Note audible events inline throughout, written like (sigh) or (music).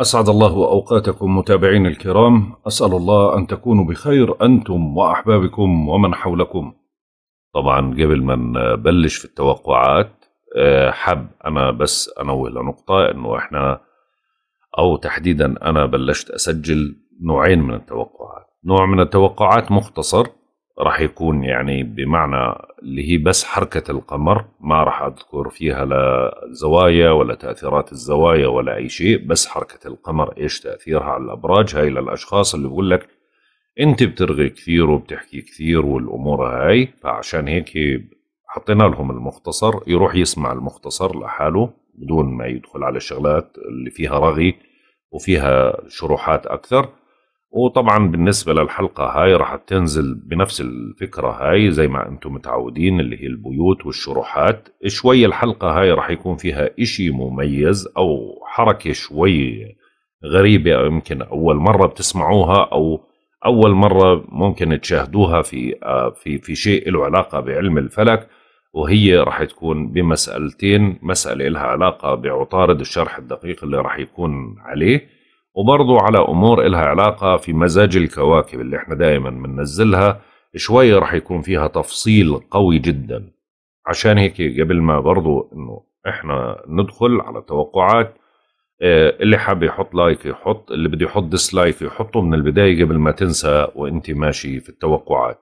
أسعد الله أوقاتكم متابعين الكرام أسأل الله أن تكونوا بخير أنتم وأحبابكم ومن حولكم طبعا قبل ما نبلش في التوقعات آه، حب أنا بس أنوه لنقطة أنه إحنا أو تحديدا أنا بلشت أسجل نوعين من التوقعات نوع من التوقعات مختصر راح يكون يعني بمعنى اللي هي بس حركة القمر ما راح أذكر فيها لا الزوايا ولا تأثيرات الزوايا ولا أي شيء بس حركة القمر إيش تأثيرها على الأبراج هاي للأشخاص اللي بقول لك أنت بترغي كثير وبتحكي كثير والأمور هاي فعشان هيك حطينا لهم المختصر يروح يسمع المختصر لحاله بدون ما يدخل على الشغلات اللي فيها رغي وفيها شروحات أكثر وطبعا بالنسبة للحلقة هاي راح تنزل بنفس الفكرة هاي زي ما انتم متعودين اللي هي البيوت والشروحات شوي الحلقة هاي راح يكون فيها اشي مميز او حركة شوي غريبة او يمكن اول مرة بتسمعوها او اول مرة ممكن تشاهدوها في آه، في في شيء له علاقة بعلم الفلك وهي راح تكون بمسألتين مسألة لها علاقة بعطارد الشرح الدقيق اللي راح يكون عليه وبرضو على أمور إلها علاقة في مزاج الكواكب اللي احنا دائما بننزلها شوي رح يكون فيها تفصيل قوي جدا عشان هيك قبل ما برضو انه احنا ندخل على توقعات آه، اللي حاب يحط لايك يحط اللي بده يحط ديسلايك يحطه من البداية قبل ما تنسى وانت ماشي في التوقعات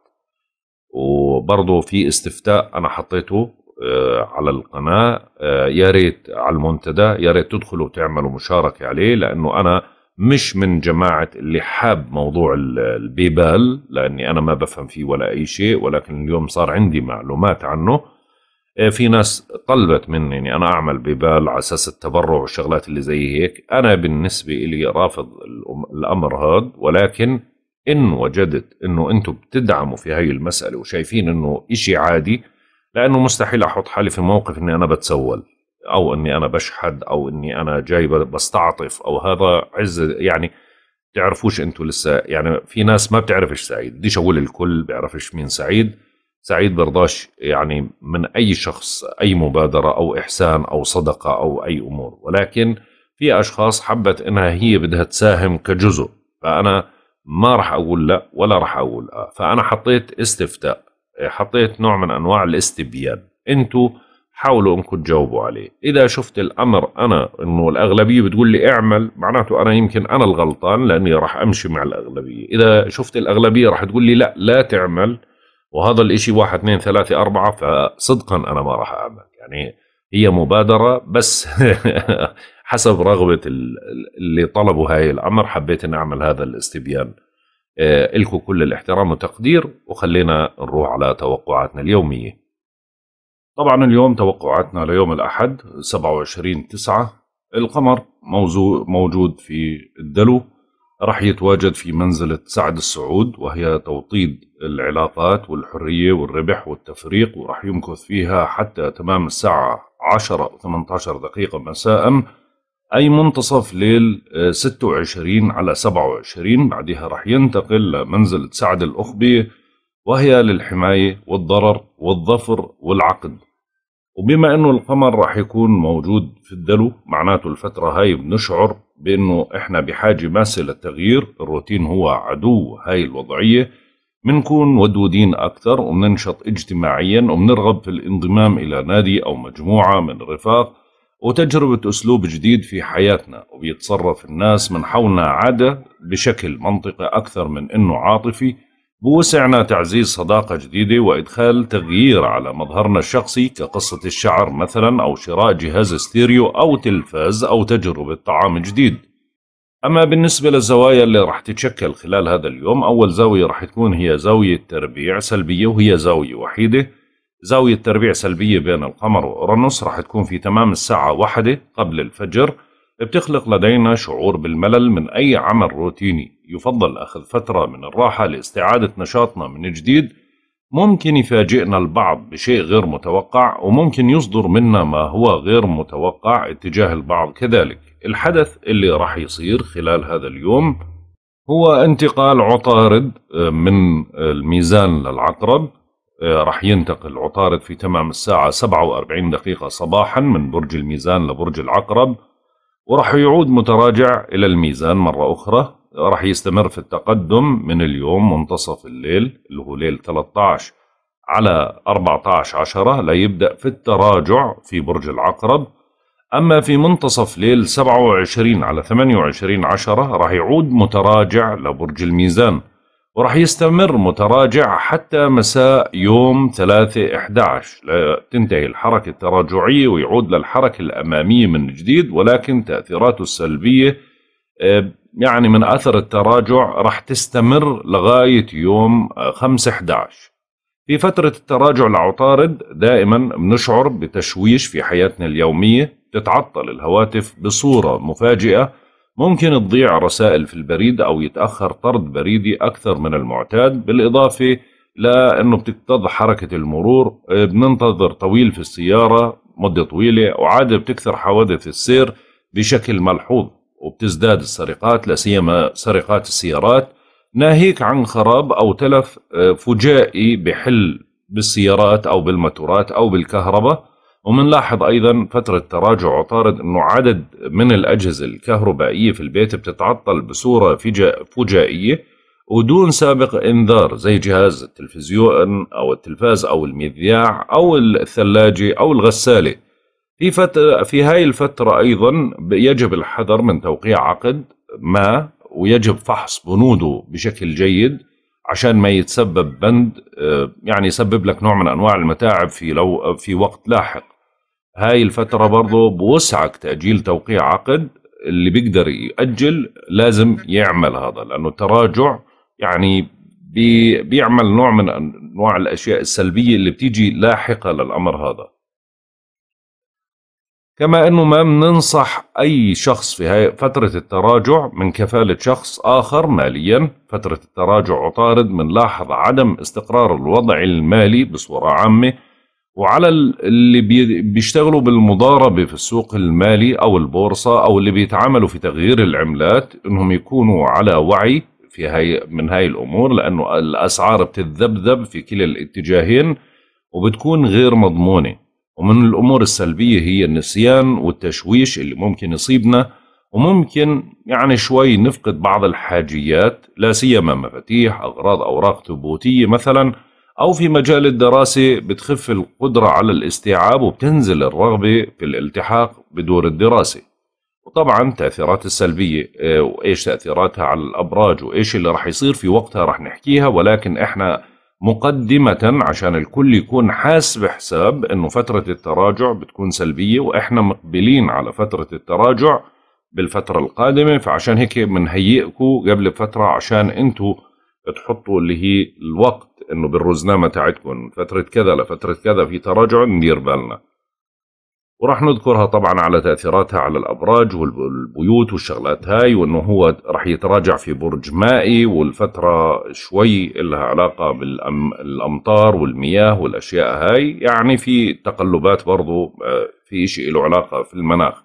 وبرضه في استفتاء انا حطيته آه، على القناة آه، يا ريت على المنتدى يا ريت تدخلوا تعملوا مشاركة عليه لانه انا مش من جماعة اللي حاب موضوع البيبال لأني أنا ما بفهم فيه ولا أي شيء ولكن اليوم صار عندي معلومات عنه آه، في ناس طلبت مني اني انا اعمل بيبال على اساس التبرع والشغلات اللي زي هيك انا بالنسبه لي رافض الامر هذا ولكن ان وجدت انه انتم بتدعموا في هاي المساله وشايفين انه إشي عادي لانه مستحيل احط حالي في موقف اني انا بتسول او اني انا بشحد او اني انا جاي بستعطف او هذا عز يعني تعرفوش انتوا لسه يعني في ناس ما بتعرفش سعيد بديش اقول الكل بيعرفش مين سعيد سعيد برضاش يعني من اي شخص اي مبادره او احسان او صدقه او اي امور ولكن في اشخاص حبت انها هي بدها تساهم كجزء فانا ما راح اقول لا ولا راح اقول اه فانا حطيت استفتاء حطيت نوع من انواع الاستبيان انتوا حاولوا انكم تجاوبوا عليه اذا شفت الامر انا انه الاغلبيه بتقول لي اعمل معناته انا يمكن انا الغلطان لاني راح امشي مع الاغلبيه اذا شفت الاغلبيه راح تقول لي لا لا تعمل وهذا الاشي واحد اثنين ثلاثة أربعة فصدقا أنا ما راح أعمل يعني هي مبادرة بس (laughs) حسب رغبة اللي طلبوا هاي الأمر حبيت أن أعمل هذا الاستبيان آه، إلكم كل الاحترام وتقدير وخلينا نروح على توقعاتنا اليومية طبعا اليوم توقعاتنا ليوم الأحد 27 9 القمر موجود في الدلو راح يتواجد في منزلة سعد السعود وهي توطيد العلاقات والحرية والربح والتفريق وراح يمكث فيها حتى تمام الساعة 10 و 18 دقيقة مساء أي منتصف ليل 26 آه، على 27 بعدها راح ينتقل لمنزلة سعد الأخبي وهي للحماية والضرر والظفر والعقد وبما انه القمر راح يكون موجود في الدلو معناته الفترة هاي بنشعر بانه احنا بحاجة ماسة للتغيير الروتين هو عدو هاي الوضعية بنكون ودودين اكثر وبننشط اجتماعيا وبنرغب في الانضمام الى نادي او مجموعة من الرفاق وتجربة اسلوب جديد في حياتنا وبيتصرف الناس من حولنا عادة بشكل منطقي اكثر من انه عاطفي بوسعنا تعزيز صداقة جديدة وإدخال تغيير على مظهرنا الشخصي كقصة الشعر مثلا أو شراء جهاز ستيريو أو تلفاز أو تجربة طعام جديد أما بالنسبة للزوايا اللي رح تتشكل خلال هذا اليوم أول زاوية رح تكون هي زاوية تربيع سلبية وهي زاوية وحيدة زاوية تربيع سلبية بين القمر وأورانوس رح تكون في تمام الساعة واحدة قبل الفجر بتخلق لدينا شعور بالملل من أي عمل روتيني يفضل أخذ فترة من الراحة لاستعادة نشاطنا من جديد ممكن يفاجئنا البعض بشيء غير متوقع وممكن يصدر منا ما هو غير متوقع اتجاه البعض كذلك الحدث اللي راح يصير خلال هذا اليوم هو انتقال عطارد آه، من الميزان للعقرب آه، راح ينتقل عطارد في تمام الساعة 47 دقيقة صباحا من برج الميزان لبرج العقرب وراح يعود متراجع إلى الميزان مرة أخرى راح يستمر في التقدم من اليوم منتصف الليل اللي هو ليل 13 على 14 10 ليبدأ في التراجع في برج العقرب أما في منتصف ليل 27 على 28 10 راح يعود متراجع لبرج الميزان وراح يستمر متراجع حتى مساء يوم 3 11 لتنتهي الحركة التراجعية ويعود للحركة الأمامية من جديد ولكن تأثيراته السلبية آه، يعني من أثر التراجع راح تستمر لغاية يوم 5/11 في فترة التراجع العطارد دائما بنشعر بتشويش في حياتنا اليومية تتعطل الهواتف بصورة مفاجئة ممكن تضيع رسائل في البريد أو يتأخر طرد بريدي أكثر من المعتاد بالإضافة لأنه بتكتظ حركة المرور بننتظر طويل في السيارة مدة طويلة وعادة بتكثر حوادث السير بشكل ملحوظ وبتزداد السرقات لا سيما سرقات السيارات ناهيك عن خراب او تلف آه، فجائي بحل بالسيارات او بالماتورات او بالكهرباء ومنلاحظ ايضا فتره تراجع عطارد انه عدد من الاجهزه الكهربائيه في البيت بتتعطل بصوره فجائيه ودون سابق انذار زي جهاز التلفزيون او التلفاز او المذياع او الثلاجه او الغساله في فترة في هاي الفترة أيضا يجب الحذر من توقيع عقد ما ويجب فحص بنوده بشكل جيد عشان ما يتسبب بند آه، يعني يسبب لك نوع من أنواع المتاعب في لو في وقت لاحق هاي الفترة برضه بوسعك تأجيل توقيع عقد اللي بيقدر يأجل لازم يعمل هذا لأنه التراجع يعني بيعمل نوع من أنواع الأشياء السلبية اللي بتيجي لاحقة للأمر هذا كما أنه ما بننصح أي شخص في هاي فترة التراجع من كفالة شخص آخر ماليا فترة التراجع عطارد بنلاحظ عدم استقرار الوضع المالي بصورة عامة وعلى اللي بيشتغلوا بالمضاربة في السوق المالي أو البورصة أو اللي بيتعاملوا في تغيير العملات إنهم يكونوا على وعي في هاي من هاي الأمور لأنه الأسعار بتتذبذب في كلا الاتجاهين وبتكون غير مضمونة ومن الأمور السلبية هي النسيان والتشويش اللي ممكن يصيبنا وممكن يعني شوي نفقد بعض الحاجيات لا سيما مفاتيح أغراض أوراق ثبوتية مثلا أو في مجال الدراسة بتخف القدرة على الاستيعاب وبتنزل الرغبة في الالتحاق بدور الدراسة وطبعا تأثيرات السلبية آه، وإيش تأثيراتها على الأبراج وإيش اللي رح يصير في وقتها رح نحكيها ولكن إحنا مقدمة عشان الكل يكون حاس بحساب انه فترة التراجع بتكون سلبية واحنا مقبلين على فترة التراجع بالفترة القادمة فعشان هيك بنهيئكم قبل بفترة عشان انتوا تحطوا اللي هي الوقت انه بالرزنامة تاعتكم فترة كذا لفترة كذا في تراجع ندير بالنا وراح نذكرها طبعا على تاثيراتها على الابراج والبيوت والشغلات هاي وانه هو راح يتراجع في برج مائي والفتره شوي لها علاقه بالامطار والمياه والاشياء هاي يعني في تقلبات برضو آه، في شيء له علاقه في المناخ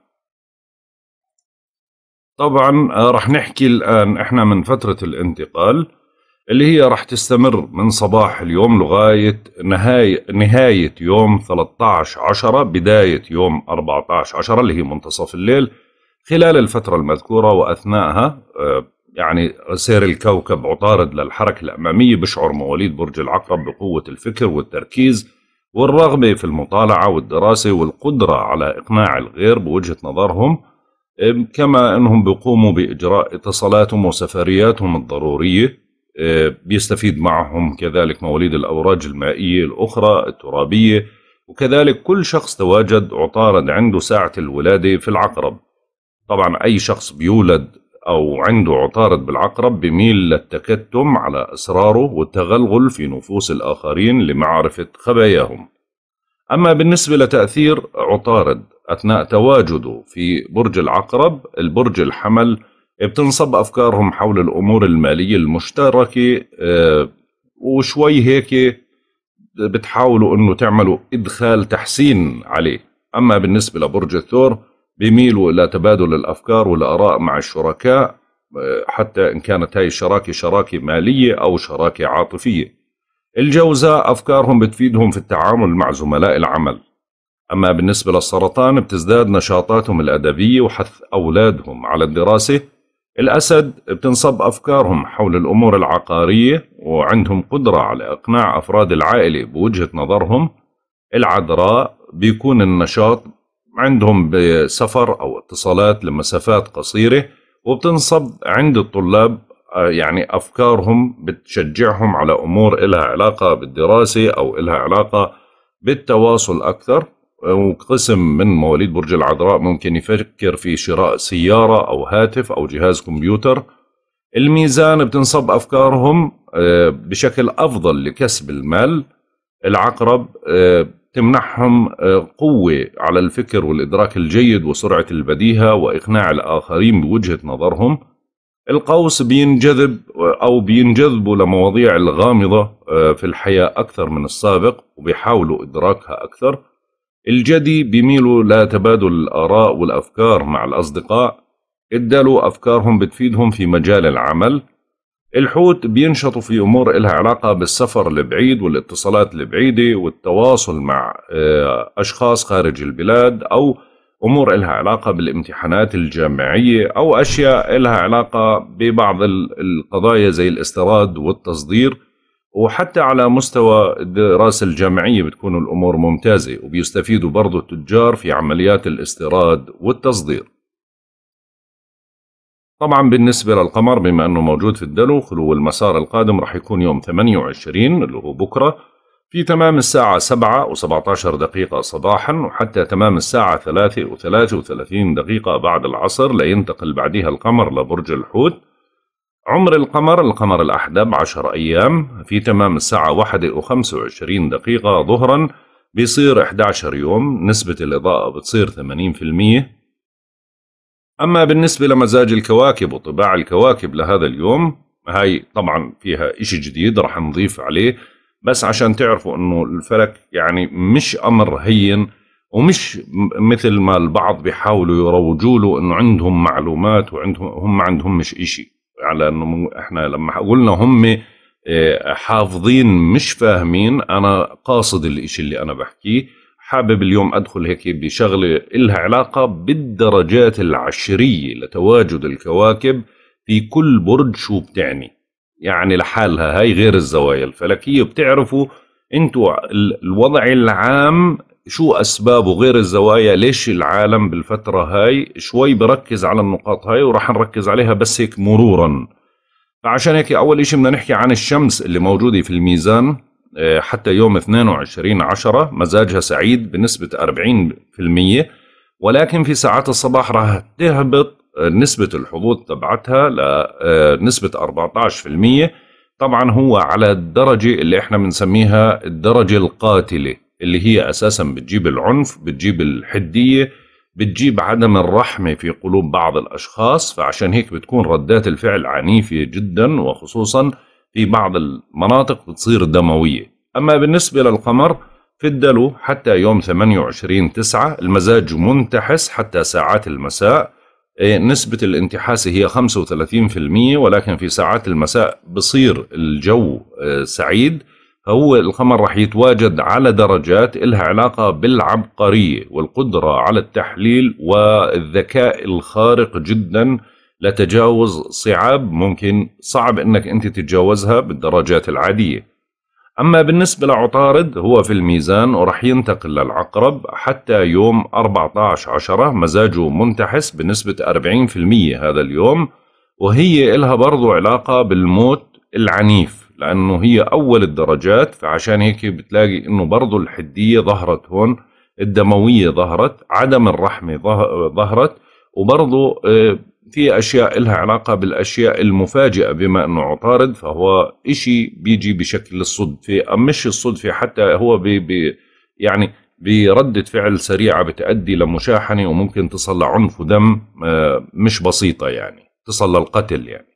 طبعا آه، راح نحكي الان احنا من فتره الانتقال اللي هي راح تستمر من صباح اليوم لغاية نهاية, نهاية يوم 13 عشرة بداية يوم 14 عشرة اللي هي منتصف الليل خلال الفترة المذكورة وأثناءها آه، يعني سير الكوكب عطارد للحركة الأمامية بشعر مواليد برج العقرب بقوة الفكر والتركيز والرغبة في المطالعة والدراسة والقدرة على إقناع الغير بوجهة نظرهم كما أنهم بيقوموا بإجراء اتصالاتهم وسفرياتهم الضرورية بيستفيد آه، معهم كذلك مواليد الأوراج المائية الأخرى الترابية وكذلك كل شخص تواجد عطارد عنده ساعة الولادة في العقرب طبعا أي شخص بيولد أو عنده عطارد بالعقرب بميل للتكتم على أسراره والتغلغل في نفوس الآخرين لمعرفة خباياهم أما بالنسبة لتأثير عطارد أثناء تواجده في برج العقرب البرج الحمل بتنصب افكارهم حول الامور الماليه المشتركه آه، وشوي هيك بتحاولوا انه تعملوا ادخال تحسين عليه اما بالنسبه لبرج الثور بيميلوا الى تبادل الافكار والاراء مع الشركاء آه، حتى ان كانت هاي الشراكه شراكه ماليه او شراكه عاطفيه الجوزاء افكارهم بتفيدهم في التعامل مع زملاء العمل اما بالنسبه للسرطان بتزداد نشاطاتهم الادبيه وحث اولادهم على الدراسه الأسد بتنصب أفكارهم حول الأمور العقارية وعندهم قدرة على إقناع أفراد العائلة بوجهة نظرهم العذراء بيكون النشاط عندهم بسفر أو اتصالات لمسافات قصيرة وبتنصب عند الطلاب آه، يعني أفكارهم بتشجعهم على أمور إلها علاقة بالدراسة أو إلها علاقة بالتواصل أكثر وقسم من مواليد برج العذراء ممكن يفكر في شراء سيارة أو هاتف أو جهاز كمبيوتر الميزان بتنصب أفكارهم آه، بشكل أفضل لكسب المال العقرب آه، تمنحهم آه، قوة على الفكر والإدراك الجيد وسرعة البديهة وإقناع الآخرين بوجهة نظرهم القوس بينجذب أو بينجذبوا لمواضيع الغامضة في الحياة أكثر من السابق وبيحاولوا إدراكها أكثر الجدي بيميلوا لتبادل الآراء والأفكار مع الأصدقاء ادالوا أفكارهم بتفيدهم في مجال العمل الحوت بينشطوا في أمور إلها علاقة بالسفر البعيد والاتصالات البعيدة والتواصل مع آه، أشخاص خارج البلاد أو أمور إلها علاقة بالامتحانات الجامعية أو أشياء إلها علاقة ببعض القضايا زي الاستيراد والتصدير وحتى على مستوى الدراسة الجامعية بتكون الأمور ممتازة وبيستفيدوا برضو التجار في عمليات الاستيراد والتصدير طبعا بالنسبة للقمر بما أنه موجود في الدلو خلو المسار القادم راح يكون يوم 28 اللي هو بكرة في تمام الساعة 7 و17 دقيقة صباحا وحتى تمام الساعة 3 و33 دقيقة بعد العصر لينتقل بعدها القمر لبرج الحوت عمر القمر القمر الأحدب عشر أيام في تمام الساعة واحدة وخمسة وعشرين دقيقة ظهرا بيصير 11 يوم نسبة الإضاءة بتصير 80% أما بالنسبة لمزاج الكواكب وطباع الكواكب لهذا اليوم هاي طبعا فيها إشي جديد رح نضيف عليه بس عشان تعرفوا أنه الفلك يعني مش أمر هين ومش مثل ما البعض بيحاولوا يروجوا له أنه عندهم معلومات وعندهم هم ما عندهم مش إشي على انه احنا لما قلنا هم آه، حافظين مش فاهمين انا قاصد الاشي اللي انا بحكيه حابب اليوم ادخل هيك بشغله إلها علاقه بالدرجات العشريه لتواجد الكواكب في كل برج شو بتعني يعني لحالها هاي غير الزوايا الفلكيه بتعرفوا انتوا الوضع العام شو أسبابه غير الزوايا ليش العالم بالفترة هاي شوي بركز على النقاط هاي وراح نركز عليها بس هيك مرورا فعشان هيك أول إشي بدنا نحكي عن الشمس اللي موجودة في الميزان آه، حتى يوم 22 عشرة مزاجها سعيد بنسبة 40% ولكن في ساعات الصباح راح تهبط آه، نسبة الحظوظ تبعتها لنسبة آه، 14% طبعا هو على الدرجة اللي احنا بنسميها الدرجة القاتلة اللي هي اساسا بتجيب العنف بتجيب الحديه بتجيب عدم الرحمه في قلوب بعض الاشخاص فعشان هيك بتكون ردات الفعل عنيفه جدا وخصوصا في بعض المناطق بتصير دمويه اما بالنسبه للقمر في الدلو حتى يوم 28 9 المزاج منتحس حتى ساعات المساء إيه، نسبة الانتحاس هي 35% ولكن في ساعات المساء بصير الجو آه، سعيد فهو القمر راح يتواجد على درجات إلها علاقة بالعبقرية والقدرة على التحليل والذكاء الخارق جدا لتجاوز صعاب ممكن صعب أنك أنت تتجاوزها بالدرجات العادية أما بالنسبة لعطارد هو في الميزان ورح ينتقل للعقرب حتى يوم 14 عشرة مزاجه منتحس بنسبة 40% هذا اليوم وهي إلها برضو علاقة بالموت العنيف لأنه هي أول الدرجات فعشان هيك بتلاقي أنه برضو الحدية ظهرت هون الدموية ظهرت عدم الرحمة ظهرت وبرضو آه، في أشياء لها علاقة بالأشياء المفاجئة بما أنه عطارد فهو إشي بيجي بشكل الصدفة مش الصدفة حتى هو بي بي يعني بردة فعل سريعة بتأدي لمشاحنة وممكن تصل لعنف ودم آه، مش بسيطة يعني تصل للقتل يعني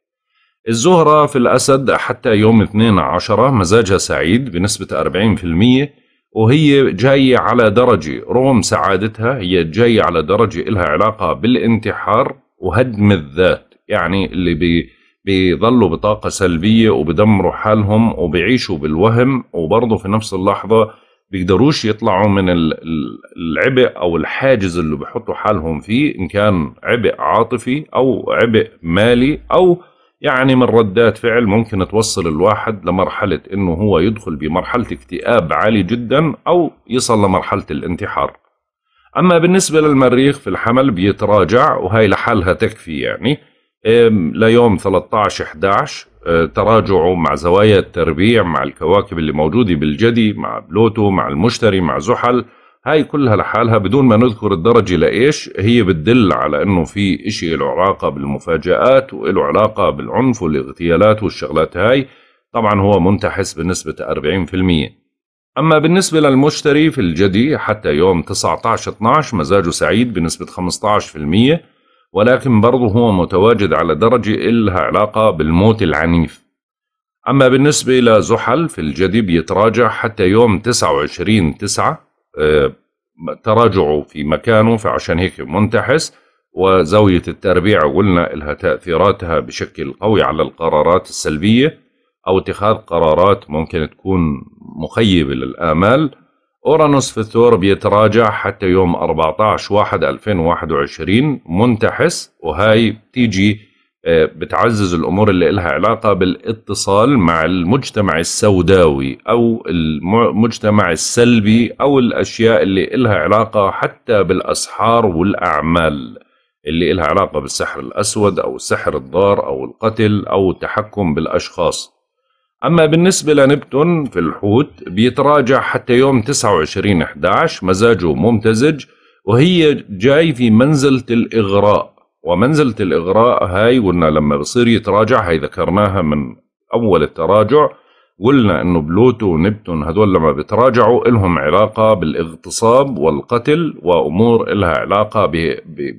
الزهرة في الأسد حتى يوم 12 عشرة مزاجها سعيد بنسبة 40% وهي جاية على درجة رغم سعادتها هي جاية على درجة إلها علاقة بالانتحار وهدم الذات يعني اللي بي بيظلوا بطاقة سلبية وبدمروا حالهم وبيعيشوا بالوهم وبرضه في نفس اللحظة بيقدروش يطلعوا من العبء أو الحاجز اللي بحطوا حالهم فيه إن كان عبء عاطفي أو عبء مالي أو يعني من ردات فعل ممكن توصل الواحد لمرحلة انه هو يدخل بمرحلة اكتئاب عالي جدا او يصل لمرحلة الانتحار اما بالنسبة للمريخ في الحمل بيتراجع وهي لحالها تكفي يعني ليوم 13 11 إه، تراجعه مع زوايا التربيع مع الكواكب اللي موجودة بالجدي مع بلوتو مع المشتري مع زحل هاي كلها لحالها بدون ما نذكر الدرجة لإيش هي بتدل على إنه في إشي له علاقة بالمفاجآت وله علاقة بالعنف والاغتيالات والشغلات هاي طبعا هو منتحس بنسبة 40% أما بالنسبة للمشتري في الجدي حتى يوم 19-12 مزاجه سعيد بنسبة 15% ولكن برضه هو متواجد على درجة إلها علاقة بالموت العنيف أما بالنسبة لزحل في الجدي بيتراجع حتى يوم 29 9 آه، تراجعه في مكانه فعشان هيك منتحس وزاوية التربيع قلنا لها تأثيراتها بشكل قوي على القرارات السلبية أو اتخاذ قرارات ممكن تكون مخيبة للآمال أورانوس في الثور بيتراجع حتى يوم 14 1 2021 منتحس وهاي بتيجي بتعزز الامور اللي لها علاقه بالاتصال مع المجتمع السوداوي او المجتمع السلبي او الاشياء اللي لها علاقه حتى بالاسحار والاعمال اللي لها علاقه بالسحر الاسود او السحر الضار او القتل او التحكم بالاشخاص أما بالنسبة لنبتون في الحوت بيتراجع حتى يوم 29 11 مزاجه ممتزج وهي جاي في منزلة الإغراء ومنزلة الإغراء هاي قلنا لما بصير يتراجع هاي ذكرناها من أول التراجع قلنا إنه بلوتو ونبتون هذول لما بتراجعوا إلهم علاقة بالاغتصاب والقتل وأمور إلها علاقة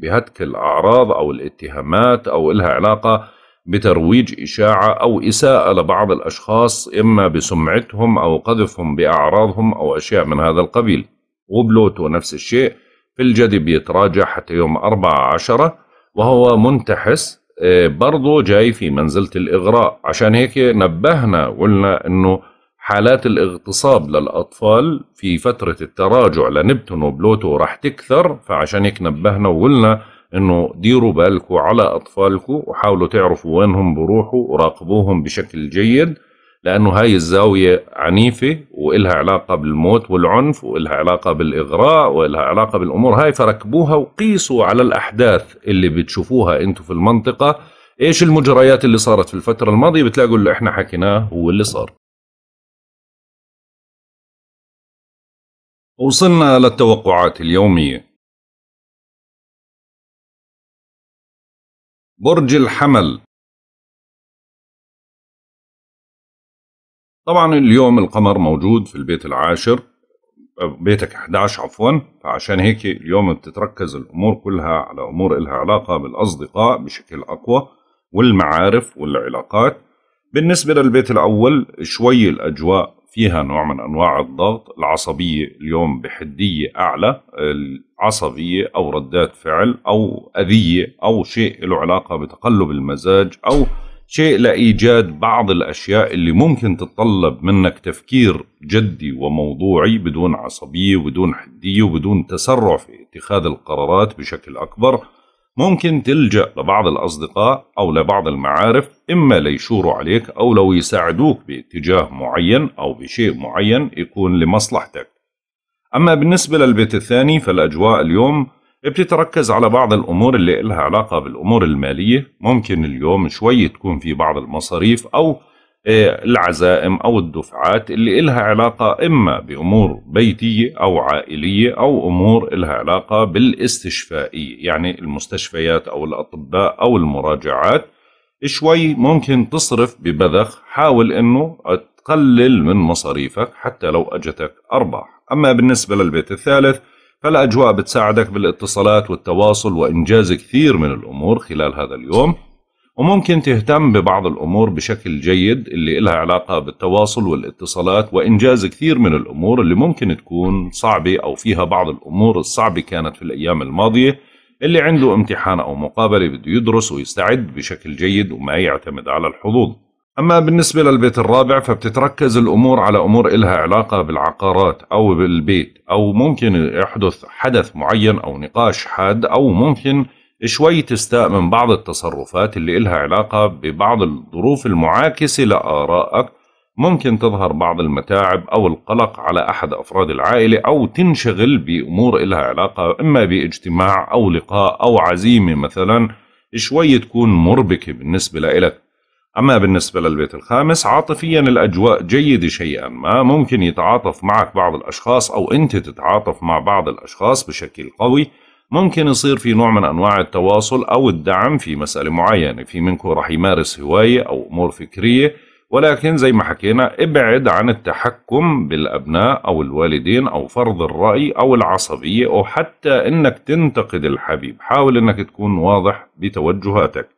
بهتك الأعراض أو الاتهامات أو إلها علاقة بترويج إشاعة أو إساءة لبعض الأشخاص إما بسمعتهم أو قذفهم بأعراضهم أو أشياء من هذا القبيل وبلوتو نفس الشيء في الجدي بيتراجع حتى يوم 4 عشرة وهو منتحس آه، برضه جاي في منزلة الإغراء عشان هيك نبهنا وقلنا أنه حالات الاغتصاب للأطفال في فترة التراجع لنبتون وبلوتو رح تكثر فعشان هيك نبهنا وقلنا أنه ديروا بالكم على أطفالكم وحاولوا تعرفوا وينهم بروحوا وراقبوهم بشكل جيد لأنه هاي الزاوية عنيفة وإلها علاقة بالموت والعنف وإلها علاقة بالإغراء وإلها علاقة بالأمور هاي فركبوها وقيسوا على الأحداث اللي بتشوفوها أنتم في المنطقة إيش المجريات اللي صارت في الفترة الماضية بتلاقوا اللي إحنا حكيناه هو اللي صار وصلنا للتوقعات اليومية برج الحمل طبعا اليوم القمر موجود في البيت العاشر بيتك 11 عفوا فعشان هيك اليوم بتتركز الامور كلها على امور إلها علاقه بالاصدقاء بشكل اقوى والمعارف والعلاقات بالنسبه للبيت الاول شوي الاجواء فيها نوع من انواع الضغط العصبيه اليوم بحديه اعلى العصبيه او ردات فعل او اذيه او شيء له علاقه بتقلب المزاج او شيء لإيجاد بعض الأشياء اللي ممكن تتطلب منك تفكير جدي وموضوعي بدون عصبية وبدون حدية وبدون تسرع في اتخاذ القرارات بشكل أكبر ممكن تلجأ لبعض الأصدقاء أو لبعض المعارف إما ليشوروا عليك أو لو يساعدوك باتجاه معين أو بشيء معين يكون لمصلحتك أما بالنسبة للبيت الثاني فالأجواء اليوم بتتركز على بعض الأمور اللي إلها علاقة بالأمور المالية ممكن اليوم شوي تكون في بعض المصاريف أو آه، العزائم أو الدفعات اللي إلها علاقة إما بأمور بيتية أو عائلية أو أمور إلها علاقة بالاستشفائية يعني المستشفيات أو الأطباء أو المراجعات شوي ممكن تصرف ببذخ حاول إنه تقلل من مصاريفك حتى لو أجتك أرباح أما بالنسبة للبيت الثالث فالأجواء بتساعدك بالاتصالات والتواصل وإنجاز كثير من الأمور خلال هذا اليوم وممكن تهتم ببعض الأمور بشكل جيد اللي إلها علاقة بالتواصل والاتصالات وإنجاز كثير من الأمور اللي ممكن تكون صعبة أو فيها بعض الأمور الصعبة كانت في الأيام الماضية اللي عنده امتحان أو مقابلة بده يدرس ويستعد بشكل جيد وما يعتمد على الحظوظ أما بالنسبة للبيت الرابع فبتتركز الأمور على أمور إلها علاقة بالعقارات أو بالبيت أو ممكن يحدث حدث معين أو نقاش حاد أو ممكن شوي تستاء من بعض التصرفات اللي إلها علاقة ببعض الظروف المعاكسة لآرائك ممكن تظهر بعض المتاعب أو القلق على أحد أفراد العائلة أو تنشغل بأمور إلها علاقة إما باجتماع أو لقاء أو عزيمة مثلا شوي تكون مربكة بالنسبة لإلك أما بالنسبة للبيت الخامس عاطفيا الأجواء جيدة شيئا ما ممكن يتعاطف معك بعض الأشخاص أو أنت تتعاطف مع بعض الأشخاص بشكل قوي ممكن يصير في نوع من أنواع التواصل أو الدعم في مسألة معينة في منكم رح يمارس هواية أو أمور فكرية ولكن زي ما حكينا ابعد عن التحكم بالأبناء أو الوالدين أو فرض الرأي أو العصبية أو حتى أنك تنتقد الحبيب حاول أنك تكون واضح بتوجهاتك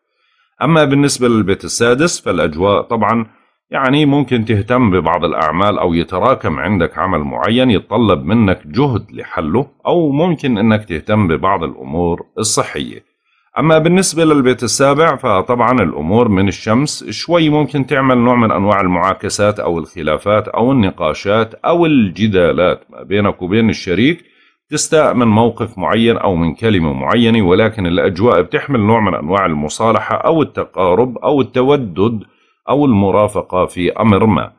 أما بالنسبة للبيت السادس فالأجواء طبعا يعني ممكن تهتم ببعض الأعمال أو يتراكم عندك عمل معين يتطلب منك جهد لحله أو ممكن أنك تهتم ببعض الأمور الصحية أما بالنسبة للبيت السابع فطبعا الأمور من الشمس شوي ممكن تعمل نوع من أنواع المعاكسات أو الخلافات أو النقاشات أو الجدالات ما بينك وبين الشريك تستاء من موقف معين أو من كلمة معينة ولكن الأجواء بتحمل نوع من أنواع المصالحة أو التقارب أو التودد أو المرافقة في أمر ما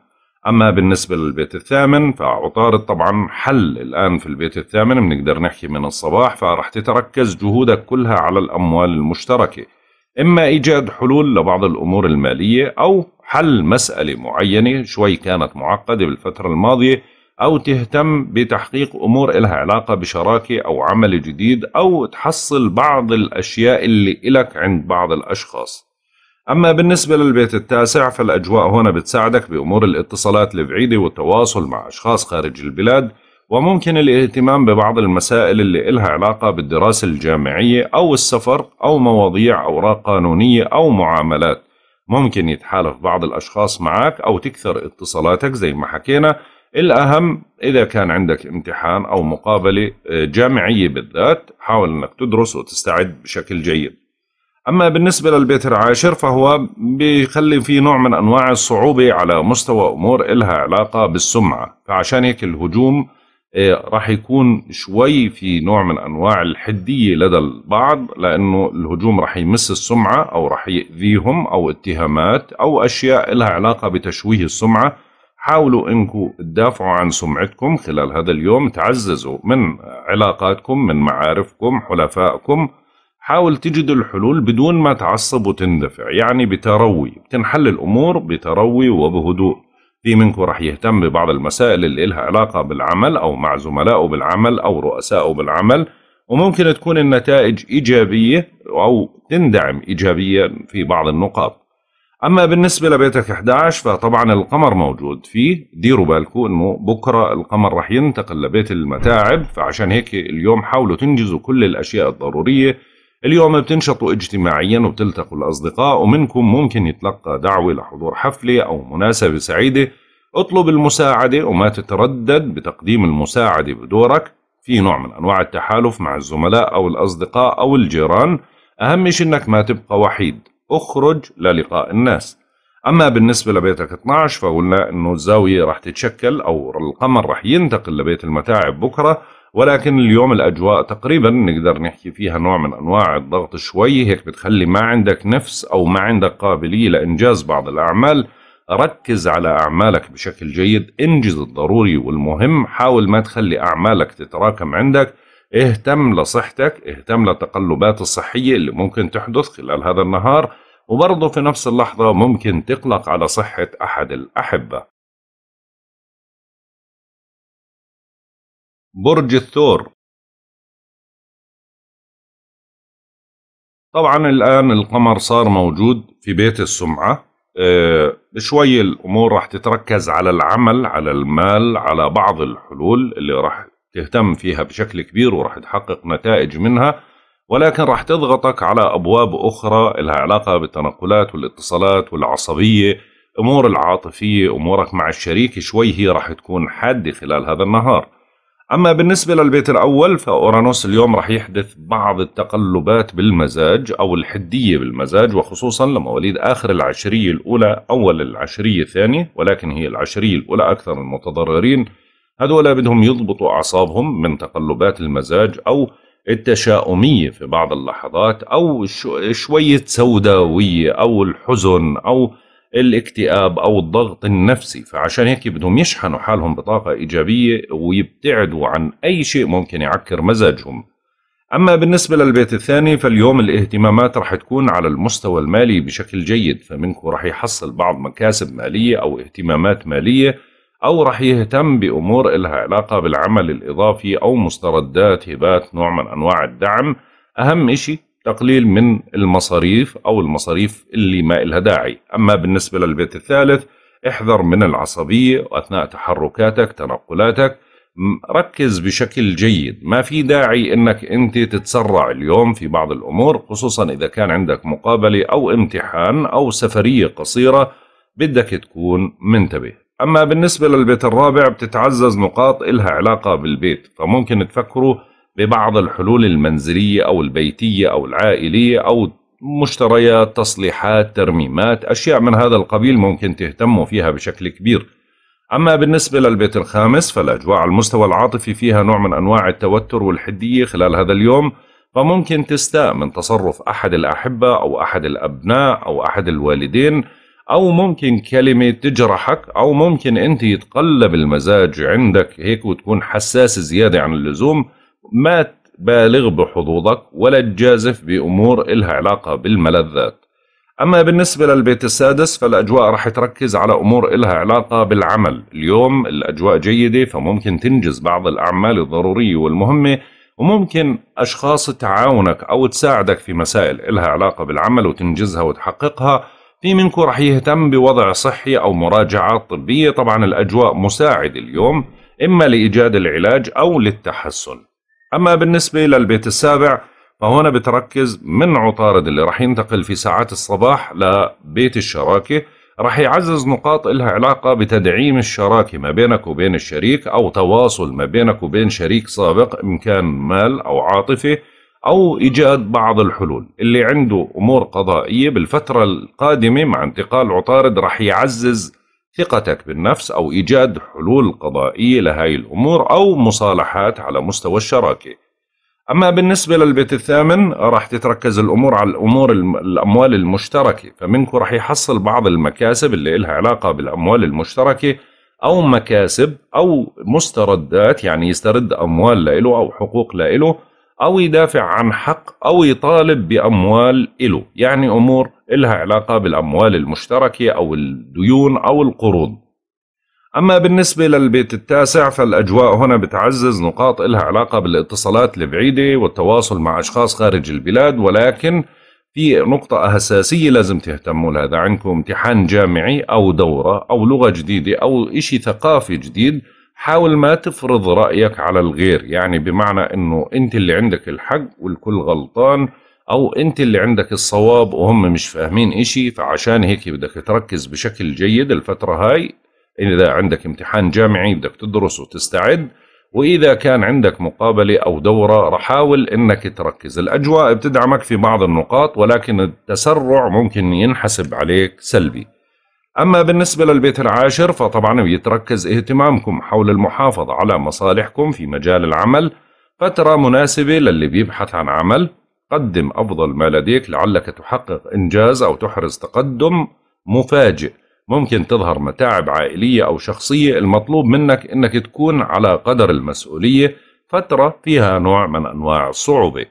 أما بالنسبة للبيت الثامن فعطارد طبعا حل الآن في البيت الثامن بنقدر نحكي من الصباح فرح تتركز جهودك كلها على الأموال المشتركة إما إيجاد حلول لبعض الأمور المالية أو حل مسألة معينة شوي كانت معقدة بالفترة الماضية أو تهتم بتحقيق أمور إلها علاقة بشراكة أو عمل جديد أو تحصل بعض الأشياء اللي إلك عند بعض الأشخاص أما بالنسبة للبيت التاسع فالأجواء هنا بتساعدك بأمور الاتصالات البعيدة والتواصل مع أشخاص خارج البلاد وممكن الاهتمام ببعض المسائل اللي إلها علاقة بالدراسة الجامعية أو السفر أو مواضيع أوراق قانونية أو معاملات ممكن يتحالف بعض الأشخاص معك أو تكثر اتصالاتك زي ما حكينا الأهم إذا كان عندك امتحان أو مقابلة آه، جامعية بالذات حاول أنك تدرس وتستعد بشكل جيد أما بالنسبة للبيت العاشر فهو بيخلي في نوع من أنواع الصعوبة على مستوى أمور إلها علاقة بالسمعة فعشان هيك الهجوم آه، راح يكون شوي في نوع من أنواع الحدية لدى البعض لأنه الهجوم راح يمس السمعة أو راح يأذيهم أو اتهامات أو أشياء إلها علاقة بتشويه السمعة حاولوا انكم تدافعوا عن سمعتكم خلال هذا اليوم تعززوا من علاقاتكم من معارفكم حلفائكم حاول تجد الحلول بدون ما تعصب وتندفع يعني بتروي بتنحل الأمور بتروي وبهدوء في منكم راح يهتم ببعض المسائل اللي لها علاقة بالعمل أو مع زملائه بالعمل أو رؤسائه بالعمل وممكن تكون النتائج إيجابية أو تندعم إيجابيا في بعض النقاط اما بالنسبه لبيتك 11 فطبعا القمر موجود فيه ديروا بالكم انه بكره القمر راح ينتقل لبيت المتاعب فعشان هيك اليوم حاولوا تنجزوا كل الاشياء الضروريه اليوم بتنشطوا اجتماعيا وبتلتقوا الاصدقاء ومنكم ممكن يتلقى دعوه لحضور حفله او مناسبه سعيده اطلب المساعده وما تتردد بتقديم المساعده بدورك في نوع من انواع التحالف مع الزملاء او الاصدقاء او الجيران اهم شيء انك ما تبقى وحيد اخرج للقاء الناس أما بالنسبة لبيتك 12 فقلنا أنه الزاوية راح تتشكل أو القمر راح ينتقل لبيت المتاعب بكرة ولكن اليوم الأجواء تقريبا نقدر نحكي فيها نوع من أنواع الضغط شوي هيك بتخلي ما عندك نفس أو ما عندك قابلية لإنجاز بعض الأعمال ركز على أعمالك بشكل جيد انجز الضروري والمهم حاول ما تخلي أعمالك تتراكم عندك اهتم لصحتك اهتم للتقلبات الصحية اللي ممكن تحدث خلال هذا النهار وبرضه في نفس اللحظة ممكن تقلق على صحة أحد الأحبة برج الثور طبعا الآن القمر صار موجود في بيت السمعة بشوي آه، الأمور راح تتركز على العمل على المال على بعض الحلول اللي راح تهتم فيها بشكل كبير وراح تحقق نتائج منها ولكن راح تضغطك على أبواب أخرى لها علاقة بالتنقلات والاتصالات والعصبية أمور العاطفية أمورك مع الشريك شوي هي راح تكون حادة خلال هذا النهار أما بالنسبة للبيت الأول فأورانوس اليوم راح يحدث بعض التقلبات بالمزاج أو الحدية بالمزاج وخصوصا لمواليد آخر العشرية الأولى أول العشرية الثانية ولكن هي العشرية الأولى أكثر المتضررين هذولا بدهم يضبطوا أعصابهم من تقلبات المزاج أو التشاؤمية في بعض اللحظات أو شوية سوداوية أو الحزن أو الاكتئاب أو الضغط النفسي فعشان هيك بدهم يشحنوا حالهم بطاقة إيجابية ويبتعدوا عن أي شيء ممكن يعكر مزاجهم أما بالنسبة للبيت الثاني فاليوم الاهتمامات رح تكون على المستوى المالي بشكل جيد فمنكم رح يحصل بعض مكاسب مالية أو اهتمامات مالية أو رح يهتم بأمور إلها علاقة بالعمل الإضافي أو مستردات هبات نوع من أنواع الدعم أهم إشي تقليل من المصاريف أو المصاريف اللي ما إلها داعي أما بالنسبة للبيت الثالث احذر من العصبية وأثناء تحركاتك تنقلاتك ركز بشكل جيد ما في داعي انك انت تتسرع اليوم في بعض الامور خصوصا اذا كان عندك مقابله او امتحان او سفريه قصيره بدك تكون منتبه أما بالنسبة للبيت الرابع بتتعزز نقاط إلها علاقة بالبيت فممكن تفكروا ببعض الحلول المنزلية أو البيتية أو العائلية أو مشتريات تصليحات ترميمات أشياء من هذا القبيل ممكن تهتموا فيها بشكل كبير أما بالنسبة للبيت الخامس فالأجواء على المستوى العاطفي فيها نوع من أنواع التوتر والحدية خلال هذا اليوم فممكن تستاء من تصرف أحد الأحبة أو أحد الأبناء أو أحد الوالدين أو ممكن كلمة تجرحك أو ممكن أنت يتقلب المزاج عندك هيك وتكون حساس زيادة عن اللزوم ما تبالغ بحظوظك ولا تجازف بأمور إلها علاقة بالملذات أما بالنسبة للبيت السادس فالأجواء رح تركز على أمور إلها علاقة بالعمل اليوم الأجواء جيدة فممكن تنجز بعض الأعمال الضرورية والمهمة وممكن أشخاص تعاونك أو تساعدك في مسائل إلها علاقة بالعمل وتنجزها وتحققها في منكم رح يهتم بوضع صحي أو مراجعة طبية طبعا الأجواء مساعد اليوم إما لإيجاد العلاج أو للتحسن أما بالنسبة للبيت السابع فهنا بتركز من عطارد اللي رح ينتقل في ساعات الصباح لبيت الشراكة رح يعزز نقاط إلها علاقة بتدعيم الشراكة ما بينك وبين الشريك أو تواصل ما بينك وبين شريك سابق إن كان مال أو عاطفة أو إيجاد بعض الحلول اللي عنده أمور قضائية بالفترة القادمة مع انتقال عطارد رح يعزز ثقتك بالنفس أو إيجاد حلول قضائية لهاي الأمور أو مصالحات على مستوى الشراكة أما بالنسبة للبيت الثامن راح تتركز الأمور على الأمور الأموال المشتركة فمنكم راح يحصل بعض المكاسب اللي إلها علاقة بالأموال المشتركة أو مكاسب أو مستردات يعني يسترد أموال لإله أو حقوق لإله أو يدافع عن حق أو يطالب بأموال إله يعني أمور إلها علاقة بالأموال المشتركة أو الديون أو القروض أما بالنسبة للبيت التاسع فالأجواء هنا بتعزز نقاط إلها علاقة بالاتصالات البعيدة والتواصل مع أشخاص خارج البلاد ولكن في نقطة أساسية لازم تهتموا لها إذا عندكم امتحان جامعي أو دورة أو لغة جديدة أو إشي ثقافي جديد حاول ما تفرض رأيك على الغير يعني بمعنى أنه أنت اللي عندك الحق والكل غلطان أو أنت اللي عندك الصواب وهم مش فاهمين إشي فعشان هيك بدك تركز بشكل جيد الفترة هاي إذا عندك امتحان جامعي بدك تدرس وتستعد وإذا كان عندك مقابلة أو دورة رح حاول أنك تركز الأجواء بتدعمك في بعض النقاط ولكن التسرع ممكن ينحسب عليك سلبي أما بالنسبة للبيت العاشر فطبعا بيتركز اهتمامكم حول المحافظة على مصالحكم في مجال العمل فترة مناسبة للي بيبحث عن عمل قدم أفضل ما لديك لعلك تحقق إنجاز أو تحرز تقدم مفاجئ ممكن تظهر متاعب عائلية أو شخصية المطلوب منك أنك تكون على قدر المسؤولية فترة فيها نوع من أنواع الصعوبة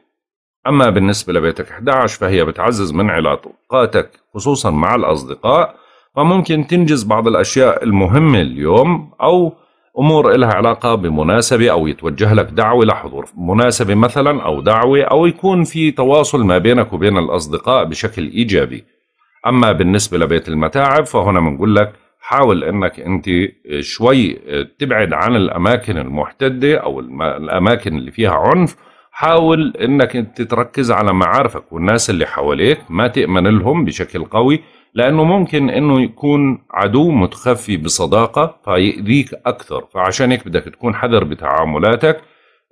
أما بالنسبة لبيتك 11 فهي بتعزز من علاقاتك خصوصا مع الأصدقاء فممكن تنجز بعض الأشياء المهمة اليوم أو أمور إلها علاقة بمناسبة أو يتوجه لك دعوة لحضور مناسبة مثلا أو دعوة أو يكون في تواصل ما بينك وبين الأصدقاء بشكل إيجابي أما بالنسبة لبيت المتاعب فهنا بنقول لك حاول أنك أنت شوي تبعد عن الأماكن المحتدة أو الأماكن اللي فيها عنف حاول أنك أنت تركز على معارفك والناس اللي حواليك ما تأمن لهم بشكل قوي لأنه ممكن أنه يكون عدو متخفي بصداقة فيأذيك أكثر فعشان هيك بدك تكون حذر بتعاملاتك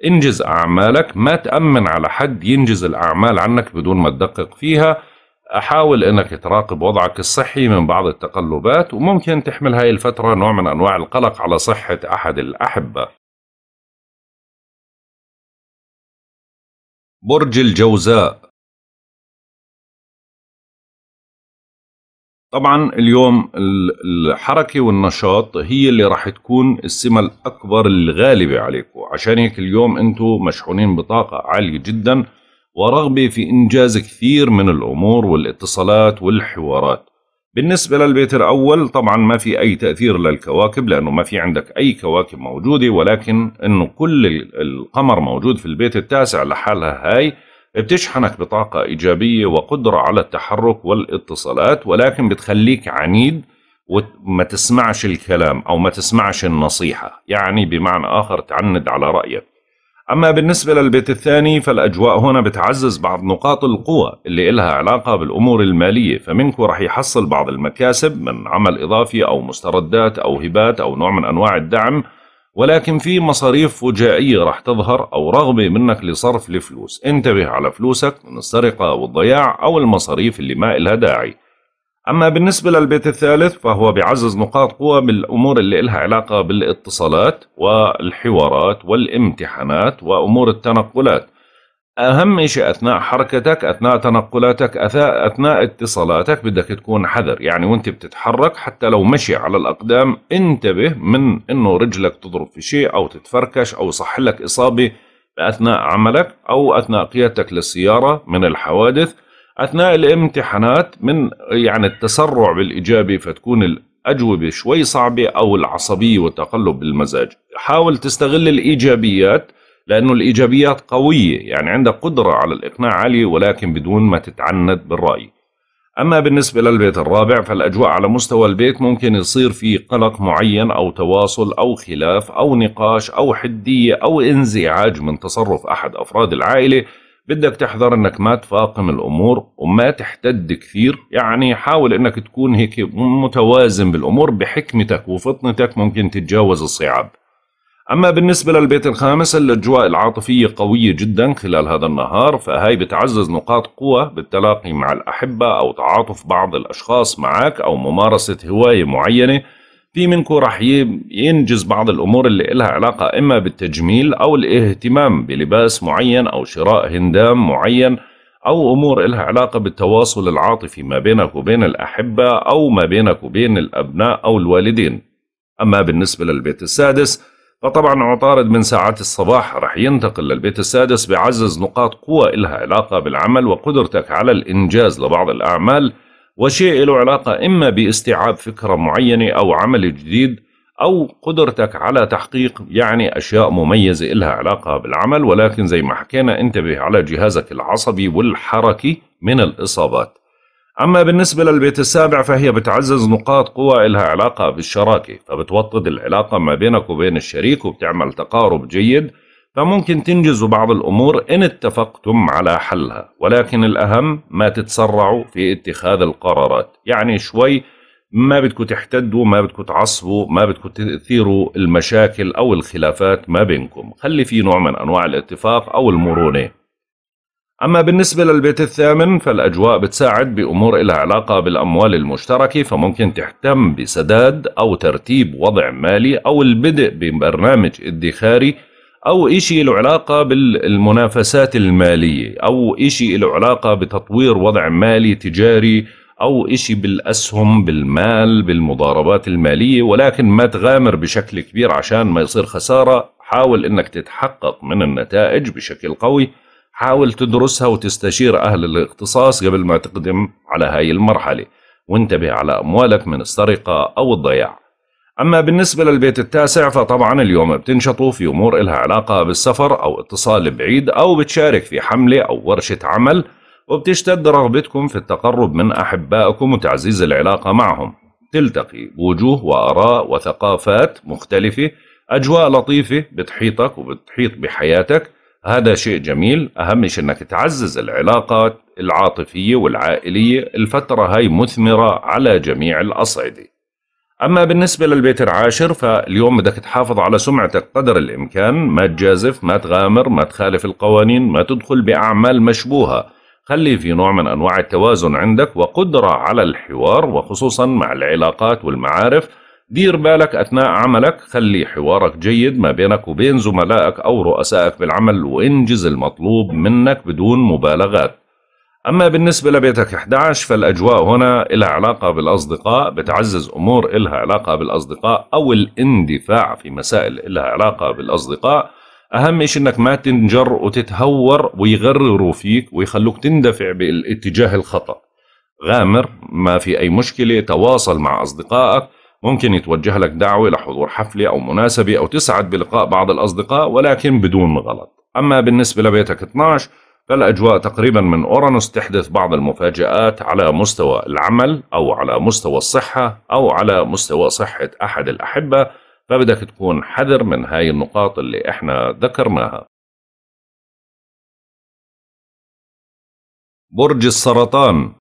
انجز أعمالك ما تأمن على حد ينجز الأعمال عنك بدون ما تدقق فيها حاول انك تراقب وضعك الصحي من بعض التقلبات وممكن تحمل هاي الفترة نوع من انواع القلق على صحة احد الاحبة. برج الجوزاء طبعا اليوم الحركة والنشاط هي اللي راح تكون السمة الأكبر الغالبة عليكم عشان هيك اليوم أنتم مشحونين بطاقة عالية جدا ورغبة في إنجاز كثير من الأمور والاتصالات والحوارات بالنسبة للبيت الأول طبعا ما في أي تأثير للكواكب لأنه ما في عندك أي كواكب موجودة ولكن أنه كل القمر موجود في البيت التاسع لحالها هاي بتشحنك بطاقة إيجابية وقدرة على التحرك والاتصالات ولكن بتخليك عنيد وما تسمعش الكلام أو ما تسمعش النصيحة يعني بمعنى آخر تعند على رأيك أما بالنسبة للبيت الثاني فالأجواء هنا بتعزز بعض نقاط القوة اللي إلها علاقة بالأمور المالية فمنكم رح يحصل بعض المكاسب من عمل إضافي أو مستردات أو هبات أو نوع من أنواع الدعم ولكن في مصاريف فجائية راح تظهر أو رغبة منك لصرف الفلوس انتبه على فلوسك من السرقة والضياع أو المصاريف اللي ما إلها داعي أما بالنسبة للبيت الثالث فهو بعزز نقاط قوة بالأمور اللي إلها علاقة بالاتصالات والحوارات والامتحانات وأمور التنقلات اهم شيء اثناء حركتك اثناء تنقلاتك اثناء اتصالاتك بدك تكون حذر يعني وانت بتتحرك حتى لو مشي على الاقدام انتبه من انه رجلك تضرب في شيء او تتفركش او صح لك اصابه اثناء عملك او اثناء قيادتك للسياره من الحوادث اثناء الامتحانات من يعني التسرع بالاجابه فتكون الاجوبه شوي صعبه او العصبيه والتقلب بالمزاج حاول تستغل الايجابيات لأنه الإيجابيات قوية يعني عندك قدرة على الإقناع عالية ولكن بدون ما تتعند بالرأي أما بالنسبة للبيت الرابع فالأجواء على مستوى البيت ممكن يصير في قلق معين أو تواصل أو خلاف أو نقاش أو حدية أو انزعاج من تصرف أحد أفراد العائلة بدك تحذر انك ما تفاقم الامور وما تحتد كثير يعني حاول انك تكون هيك متوازن بالامور بحكمتك وفطنتك ممكن تتجاوز الصعاب أما بالنسبة للبيت الخامس الأجواء العاطفية قوية جدا خلال هذا النهار فهي بتعزز نقاط قوة بالتلاقي مع الأحبة أو تعاطف بعض الأشخاص معك أو ممارسة هواية معينة في منكم رح ينجز بعض الأمور اللي إلها علاقة إما بالتجميل أو الاهتمام بلباس معين أو شراء هندام معين أو أمور إلها علاقة بالتواصل العاطفي ما بينك وبين الأحبة أو ما بينك وبين الأبناء أو الوالدين أما بالنسبة للبيت السادس فطبعا عطارد من ساعات الصباح رح ينتقل للبيت السادس بعزز نقاط قوة إلها علاقة بالعمل وقدرتك على الإنجاز لبعض الأعمال وشيء له علاقة إما باستيعاب فكرة معينة أو عمل جديد أو قدرتك على تحقيق يعني أشياء مميزة إلها علاقة بالعمل ولكن زي ما حكينا انتبه على جهازك العصبي والحركي من الإصابات أما بالنسبة للبيت السابع فهي بتعزز نقاط قوة إلها علاقة بالشراكة فبتوطد العلاقة ما بينك وبين الشريك وبتعمل تقارب جيد فممكن تنجزوا بعض الأمور إن اتفقتم على حلها ولكن الأهم ما تتسرعوا في اتخاذ القرارات يعني شوي ما بدكم تحتدوا ما بدكم تعصبوا ما بدكم تثيروا المشاكل أو الخلافات ما بينكم خلي في نوع من أنواع الاتفاق أو المرونة أما بالنسبة للبيت الثامن فالأجواء بتساعد بأمور إلها علاقة بالأموال المشتركة فممكن تهتم بسداد أو ترتيب وضع مالي أو البدء ببرنامج ادخاري أو إشي له علاقة بالمنافسات المالية أو إشي له علاقة بتطوير وضع مالي تجاري أو إشي بالأسهم بالمال بالمضاربات المالية ولكن ما تغامر بشكل كبير عشان ما يصير خسارة حاول إنك تتحقق من النتائج بشكل قوي حاول تدرسها وتستشير أهل الاختصاص قبل ما تقدم على هاي المرحلة وانتبه على أموالك من السرقة أو الضياع أما بالنسبة للبيت التاسع فطبعا اليوم بتنشطوا في أمور إلها علاقة بالسفر أو اتصال بعيد أو بتشارك في حملة أو ورشة عمل وبتشتد رغبتكم في التقرب من أحبائكم وتعزيز العلاقة معهم تلتقي بوجوه وآراء وثقافات مختلفة أجواء لطيفة بتحيطك وبتحيط بحياتك هذا شيء جميل أهم شيء أنك تعزز العلاقات العاطفية والعائلية الفترة هاي مثمرة على جميع الأصعدة أما بالنسبة للبيت العاشر فاليوم بدك تحافظ على سمعتك قدر الإمكان ما تجازف ما تغامر ما تخالف القوانين ما تدخل بأعمال مشبوهة خلي في نوع من أنواع التوازن عندك وقدرة على الحوار وخصوصا مع العلاقات والمعارف دير بالك أثناء عملك خلي حوارك جيد ما بينك وبين زملائك أو رؤسائك بالعمل وانجز المطلوب منك بدون مبالغات أما بالنسبة لبيتك 11 فالأجواء هنا إلى علاقة بالأصدقاء بتعزز أمور إلها علاقة بالأصدقاء أو الاندفاع في مسائل إلها علاقة بالأصدقاء أهم شيء إنك ما تنجر وتتهور ويغرروا فيك ويخلوك تندفع بالاتجاه الخطأ غامر ما في أي مشكلة تواصل مع أصدقائك ممكن يتوجه لك دعوة لحضور حفلة أو مناسبة أو تسعد بلقاء بعض الأصدقاء ولكن بدون غلط أما بالنسبة لبيتك 12 فالأجواء تقريبا من أورانوس تحدث بعض المفاجآت على مستوى العمل أو على مستوى الصحة أو على مستوى صحة أحد الأحبة فبدك تكون حذر من هاي النقاط اللي احنا ذكرناها برج السرطان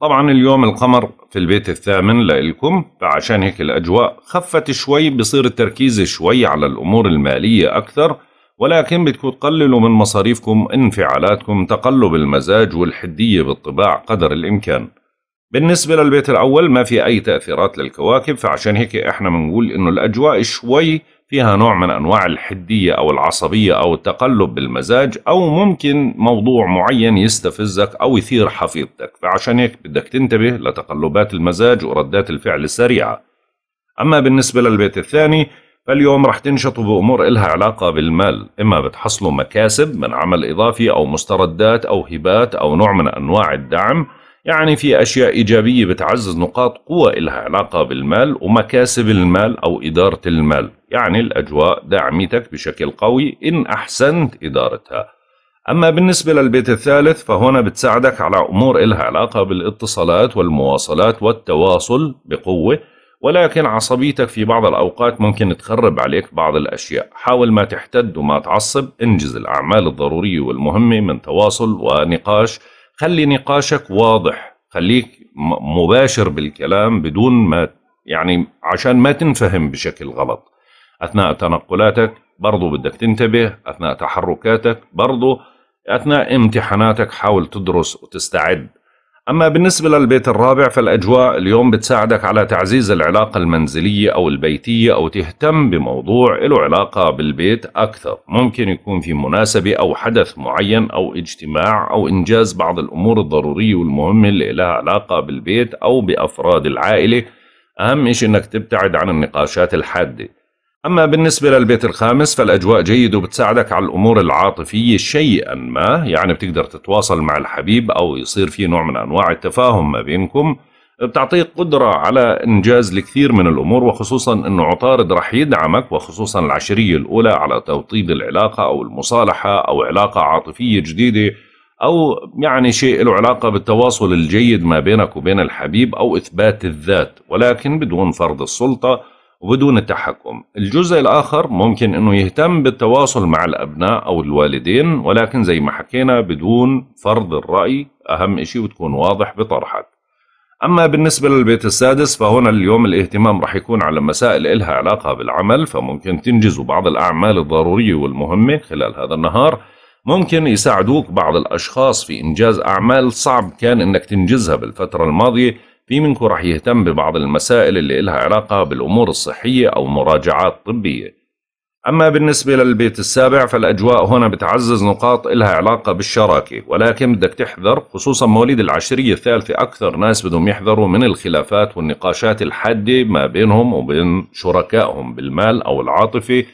طبعا اليوم القمر في البيت الثامن لإلكم فعشان هيك الأجواء خفت شوي بصير التركيز شوي على الأمور المالية أكثر ولكن بتكون تقللوا من مصاريفكم انفعالاتكم تقلب المزاج والحدية بالطباع قدر الإمكان بالنسبة للبيت الأول ما في أي تأثيرات للكواكب فعشان هيك إحنا بنقول إنه الأجواء شوي فيها نوع من أنواع الحدية أو العصبية أو التقلب بالمزاج أو ممكن موضوع معين يستفزك أو يثير حفيظتك فعشان هيك بدك تنتبه لتقلبات المزاج وردات الفعل السريعة أما بالنسبة للبيت الثاني فاليوم رح تنشطوا بأمور إلها علاقة بالمال إما بتحصلوا مكاسب من عمل إضافي أو مستردات أو هبات أو نوع من أنواع الدعم يعني في أشياء إيجابية بتعزز نقاط قوة إلها علاقة بالمال ومكاسب المال أو إدارة المال يعني الأجواء دعمتك بشكل قوي إن أحسنت إدارتها أما بالنسبة للبيت الثالث فهنا بتساعدك على أمور إلها علاقة بالاتصالات والمواصلات والتواصل بقوة ولكن عصبيتك في بعض الأوقات ممكن تخرب عليك بعض الأشياء حاول ما تحتد وما تعصب انجز الأعمال الضرورية والمهمة من تواصل ونقاش خلي نقاشك واضح خليك مباشر بالكلام بدون ما يعني عشان ما تنفهم بشكل غلط أثناء تنقلاتك برضو بدك تنتبه أثناء تحركاتك برضو أثناء امتحاناتك حاول تدرس وتستعد أما بالنسبة للبيت الرابع فالأجواء اليوم بتساعدك على تعزيز العلاقة المنزلية أو البيتية أو تهتم بموضوع له علاقة بالبيت أكثر ممكن يكون في مناسبة أو حدث معين أو اجتماع أو إنجاز بعض الأمور الضرورية والمهمة اللي لها علاقة بالبيت أو بأفراد العائلة أهم شيء أنك تبتعد عن النقاشات الحادة أما بالنسبة للبيت الخامس فالأجواء جيدة وبتساعدك على الأمور العاطفية شيئا ما يعني بتقدر تتواصل مع الحبيب أو يصير في نوع من أنواع التفاهم ما بينكم بتعطيك قدرة على إنجاز الكثير من الأمور وخصوصا أنه عطارد رح يدعمك وخصوصا العشرية الأولى على توطيد العلاقة أو المصالحة أو علاقة عاطفية جديدة أو يعني شيء له علاقة بالتواصل الجيد ما بينك وبين الحبيب أو إثبات الذات ولكن بدون فرض السلطة وبدون تحكم الجزء الآخر ممكن أنه يهتم بالتواصل مع الأبناء أو الوالدين ولكن زي ما حكينا بدون فرض الرأي أهم شيء وتكون واضح بطرحك أما بالنسبة للبيت السادس فهنا اليوم الاهتمام رح يكون على مسائل إلها علاقة بالعمل فممكن تنجزوا بعض الأعمال الضرورية والمهمة خلال هذا النهار ممكن يساعدوك بعض الأشخاص في إنجاز أعمال صعب كان أنك تنجزها بالفترة الماضية في منكم رح يهتم ببعض المسائل اللي إلها علاقة بالأمور الصحية أو مراجعات طبية أما بالنسبة للبيت السابع فالأجواء هنا بتعزز نقاط إلها علاقة بالشراكة ولكن بدك تحذر خصوصا مواليد العشرية الثالثة أكثر ناس بدهم يحذروا من الخلافات والنقاشات الحادة ما بينهم وبين شركائهم بالمال أو العاطفة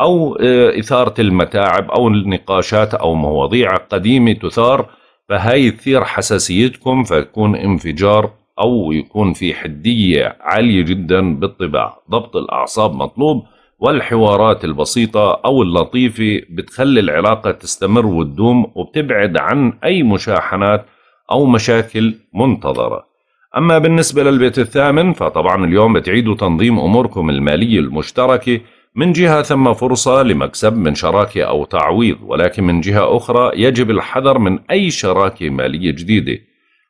أو آه، إثارة المتاعب أو النقاشات أو مواضيع قديمة تثار فهي تثير حساسيتكم فتكون انفجار أو يكون في حدية عالية جدا بالطباع ضبط الأعصاب مطلوب والحوارات البسيطة أو اللطيفة بتخلي العلاقة تستمر وتدوم وبتبعد عن أي مشاحنات أو مشاكل منتظرة أما بالنسبة للبيت الثامن فطبعا اليوم بتعيدوا تنظيم أموركم المالية المشتركة من جهة ثم فرصة لمكسب من شراكة أو تعويض ولكن من جهة أخرى يجب الحذر من أي شراكة مالية جديدة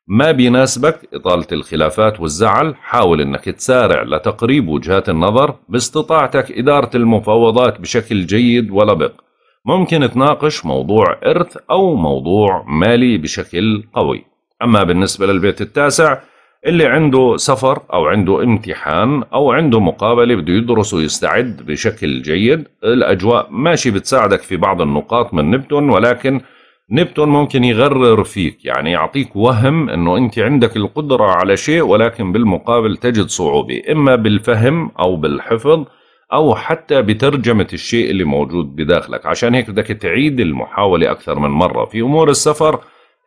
ما بيناسبك إطالة الخلافات والزعل حاول أنك تسارع لتقريب وجهات النظر باستطاعتك إدارة المفاوضات بشكل جيد ولبق ممكن تناقش موضوع إرث أو موضوع مالي بشكل قوي أما بالنسبة للبيت التاسع اللي عنده سفر أو عنده امتحان أو عنده مقابلة بده يدرس ويستعد بشكل جيد الأجواء ماشي بتساعدك في بعض النقاط من نبتون ولكن نبتون ممكن يغرر فيك يعني يعطيك وهم أنه أنت عندك القدرة على شيء ولكن بالمقابل تجد صعوبة إما بالفهم أو بالحفظ أو حتى بترجمة الشيء اللي موجود بداخلك عشان هيك بدك تعيد المحاولة أكثر من مرة في أمور السفر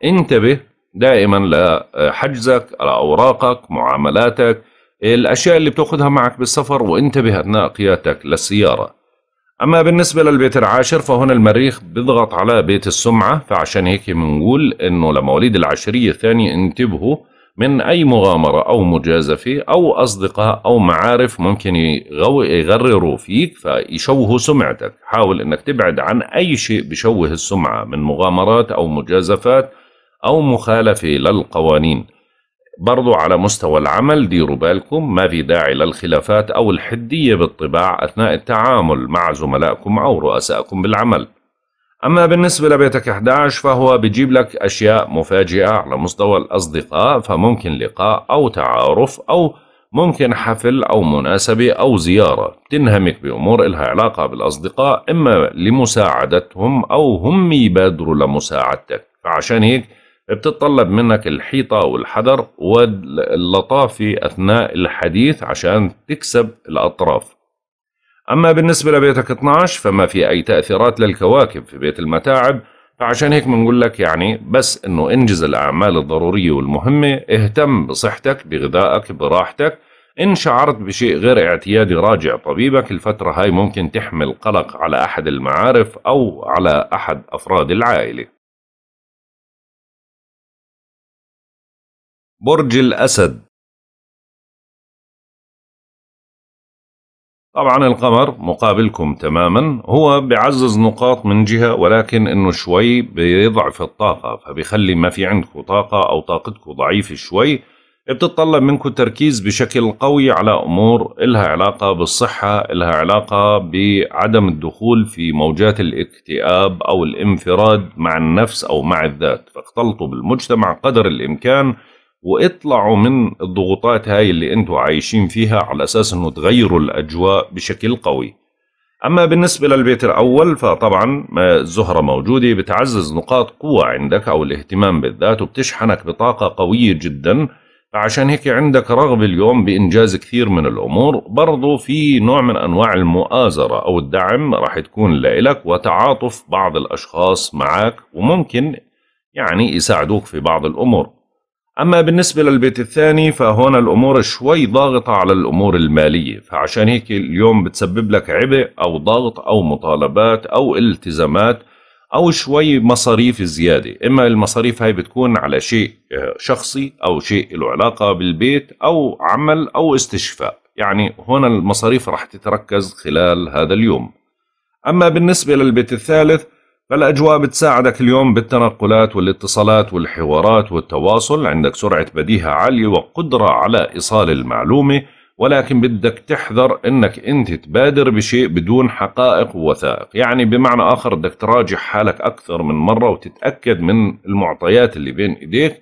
انتبه دائما لحجزك لأوراقك معاملاتك الأشياء اللي بتأخذها معك بالسفر وانتبه أثناء قيادتك للسيارة أما بالنسبة للبيت العاشر فهنا المريخ بيضغط على بيت السمعة فعشان هيك بنقول إنه لمواليد العشرية الثانية انتبهوا من أي مغامرة أو مجازفة أو أصدقاء أو معارف ممكن يغرروا فيك فيشوهوا سمعتك حاول أنك تبعد عن أي شيء بشوه السمعة من مغامرات أو مجازفات أو مخالفة للقوانين برضو على مستوى العمل ديروا بالكم ما في داعي للخلافات أو الحدية بالطباع أثناء التعامل مع زملائكم أو رؤسائكم بالعمل أما بالنسبة لبيتك 11 فهو بيجيب لك أشياء مفاجئة على مستوى الأصدقاء فممكن لقاء أو تعارف أو ممكن حفل أو مناسبة أو زيارة تنهمك بأمور إلها علاقة بالأصدقاء إما لمساعدتهم أو هم يبادروا لمساعدتك فعشان هيك بتتطلب منك الحيطة والحذر واللطافة أثناء الحديث عشان تكسب الأطراف أما بالنسبة لبيتك 12 فما في أي تأثيرات للكواكب في بيت المتاعب فعشان هيك بنقول لك يعني بس انه انجز الاعمال الضروريه والمهمه اهتم بصحتك بغذائك براحتك ان شعرت بشيء غير اعتيادي راجع طبيبك الفتره هاي ممكن تحمل قلق على احد المعارف او على احد افراد العائله برج الأسد طبعا القمر مقابلكم تماما هو بعزز نقاط من جهة ولكن انه شوي بيضعف الطاقة فبيخلي ما في عندكم طاقة او طاقتكم ضعيفة شوي بتتطلب منكم تركيز بشكل قوي على امور إلها علاقة بالصحة إلها علاقة بعدم الدخول في موجات الاكتئاب او الانفراد مع النفس او مع الذات فاختلطوا بالمجتمع قدر الامكان واطلعوا من الضغوطات هاي اللي انتم عايشين فيها على اساس انه تغيروا الاجواء بشكل قوي اما بالنسبه للبيت الاول فطبعا الزهره موجوده بتعزز نقاط قوه عندك او الاهتمام بالذات وبتشحنك بطاقه قويه جدا فعشان هيك عندك رغبه اليوم بانجاز كثير من الامور برضو في نوع من انواع المؤازره او الدعم راح تكون لإلك وتعاطف بعض الاشخاص معك وممكن يعني يساعدوك في بعض الامور أما بالنسبة للبيت الثاني فهون الأمور شوي ضاغطة على الأمور المالية فعشان هيك اليوم بتسبب لك عبء أو ضغط أو مطالبات أو التزامات أو شوي مصاريف زيادة إما المصاريف هاي بتكون على شيء آه، شخصي أو شيء له علاقة بالبيت أو عمل أو استشفاء يعني هنا المصاريف راح تتركز خلال هذا اليوم أما بالنسبة للبيت الثالث فالأجواء بتساعدك اليوم بالتنقلات والاتصالات والحوارات والتواصل عندك سرعة بديهة عالية وقدرة على إيصال المعلومة ولكن بدك تحذر انك انت تبادر بشيء بدون حقائق ووثائق يعني بمعنى اخر بدك تراجع حالك اكثر من مرة وتتأكد من المعطيات اللي بين ايديك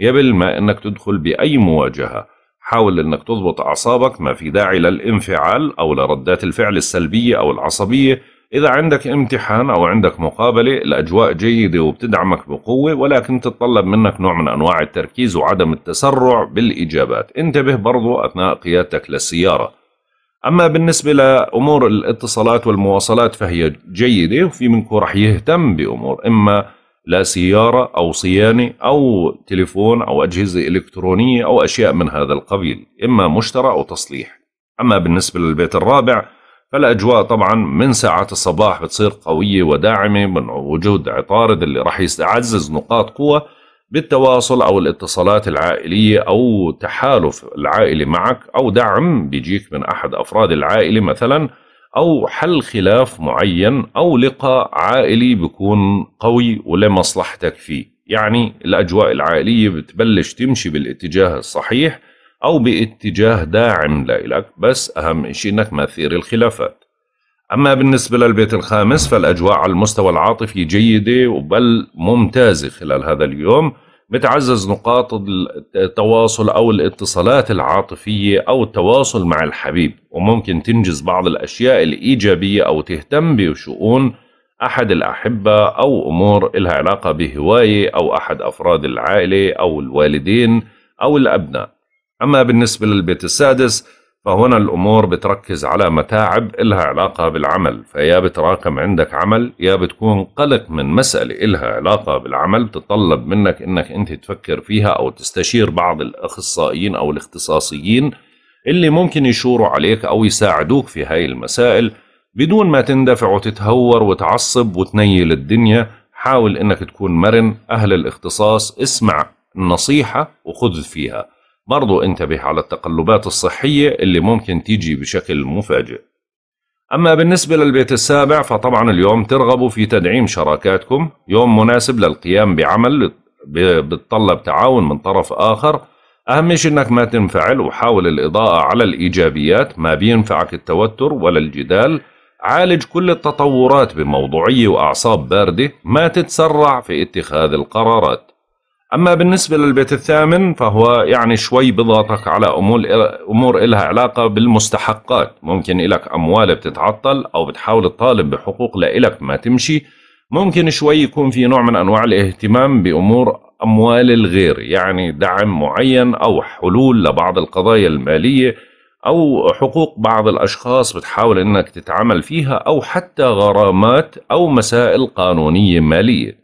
قبل ما انك تدخل باي مواجهة حاول انك تضبط اعصابك ما في داعي للانفعال او لردات الفعل السلبية او العصبية إذا عندك امتحان أو عندك مقابلة الأجواء جيدة وبتدعمك بقوة ولكن تتطلب منك نوع من أنواع التركيز وعدم التسرع بالإجابات انتبه برضو أثناء قيادتك للسيارة أما بالنسبة لأمور الاتصالات والمواصلات فهي جيدة وفي منكم رح يهتم بأمور إما لسيارة أو صيانة أو تليفون أو أجهزة إلكترونية أو أشياء من هذا القبيل إما مشترى أو تصليح أما بالنسبة للبيت الرابع فالاجواء طبعا من ساعات الصباح بتصير قويه وداعمه من وجود عطارد اللي راح يعزز نقاط قوه بالتواصل او الاتصالات العائليه او تحالف العائله معك او دعم بيجيك من احد افراد العائله مثلا او حل خلاف معين او لقاء عائلي بيكون قوي ولمصلحتك فيه يعني الاجواء العائليه بتبلش تمشي بالاتجاه الصحيح أو باتجاه داعم لإلك بس أهم شيء إنك ما تثير الخلافات أما بالنسبة للبيت الخامس فالأجواء على المستوى العاطفي جيدة بل ممتازة خلال هذا اليوم بتعزز نقاط التواصل أو الاتصالات العاطفية أو التواصل مع الحبيب وممكن تنجز بعض الأشياء الإيجابية أو تهتم بشؤون أحد الأحبة أو أمور لها علاقة بهواية أو أحد أفراد العائلة أو الوالدين أو الأبناء أما بالنسبة للبيت السادس فهنا الأمور بتركز على متاعب إلها علاقة بالعمل فيا بتراكم عندك عمل يا بتكون قلق من مسألة إلها علاقة بالعمل بتطلب منك إنك أنت تفكر فيها أو تستشير بعض الأخصائيين أو الاختصاصيين اللي ممكن يشوروا عليك أو يساعدوك في هاي المسائل بدون ما تندفع وتتهور وتعصب وتنيل الدنيا حاول إنك تكون مرن أهل الاختصاص اسمع النصيحة وخذ فيها برضو انتبه على التقلبات الصحية اللي ممكن تيجي بشكل مفاجئ أما بالنسبة للبيت السابع فطبعا اليوم ترغبوا في تدعيم شراكاتكم يوم مناسب للقيام بعمل بتطلب تعاون من طرف آخر أهم شيء أنك ما تنفعل وحاول الإضاءة على الإيجابيات ما بينفعك التوتر ولا الجدال عالج كل التطورات بموضوعية وأعصاب باردة ما تتسرع في اتخاذ القرارات أما بالنسبة للبيت الثامن فهو يعني شوي بضغطك على أمور أمور إلها علاقة بالمستحقات ممكن إلك أموال بتتعطل أو بتحاول تطالب بحقوق لإلك ما تمشي ممكن شوي يكون في نوع من أنواع الاهتمام بأمور أموال الغير يعني دعم معين أو حلول لبعض القضايا المالية أو حقوق بعض الأشخاص بتحاول إنك تتعامل فيها أو حتى غرامات أو مسائل قانونية مالية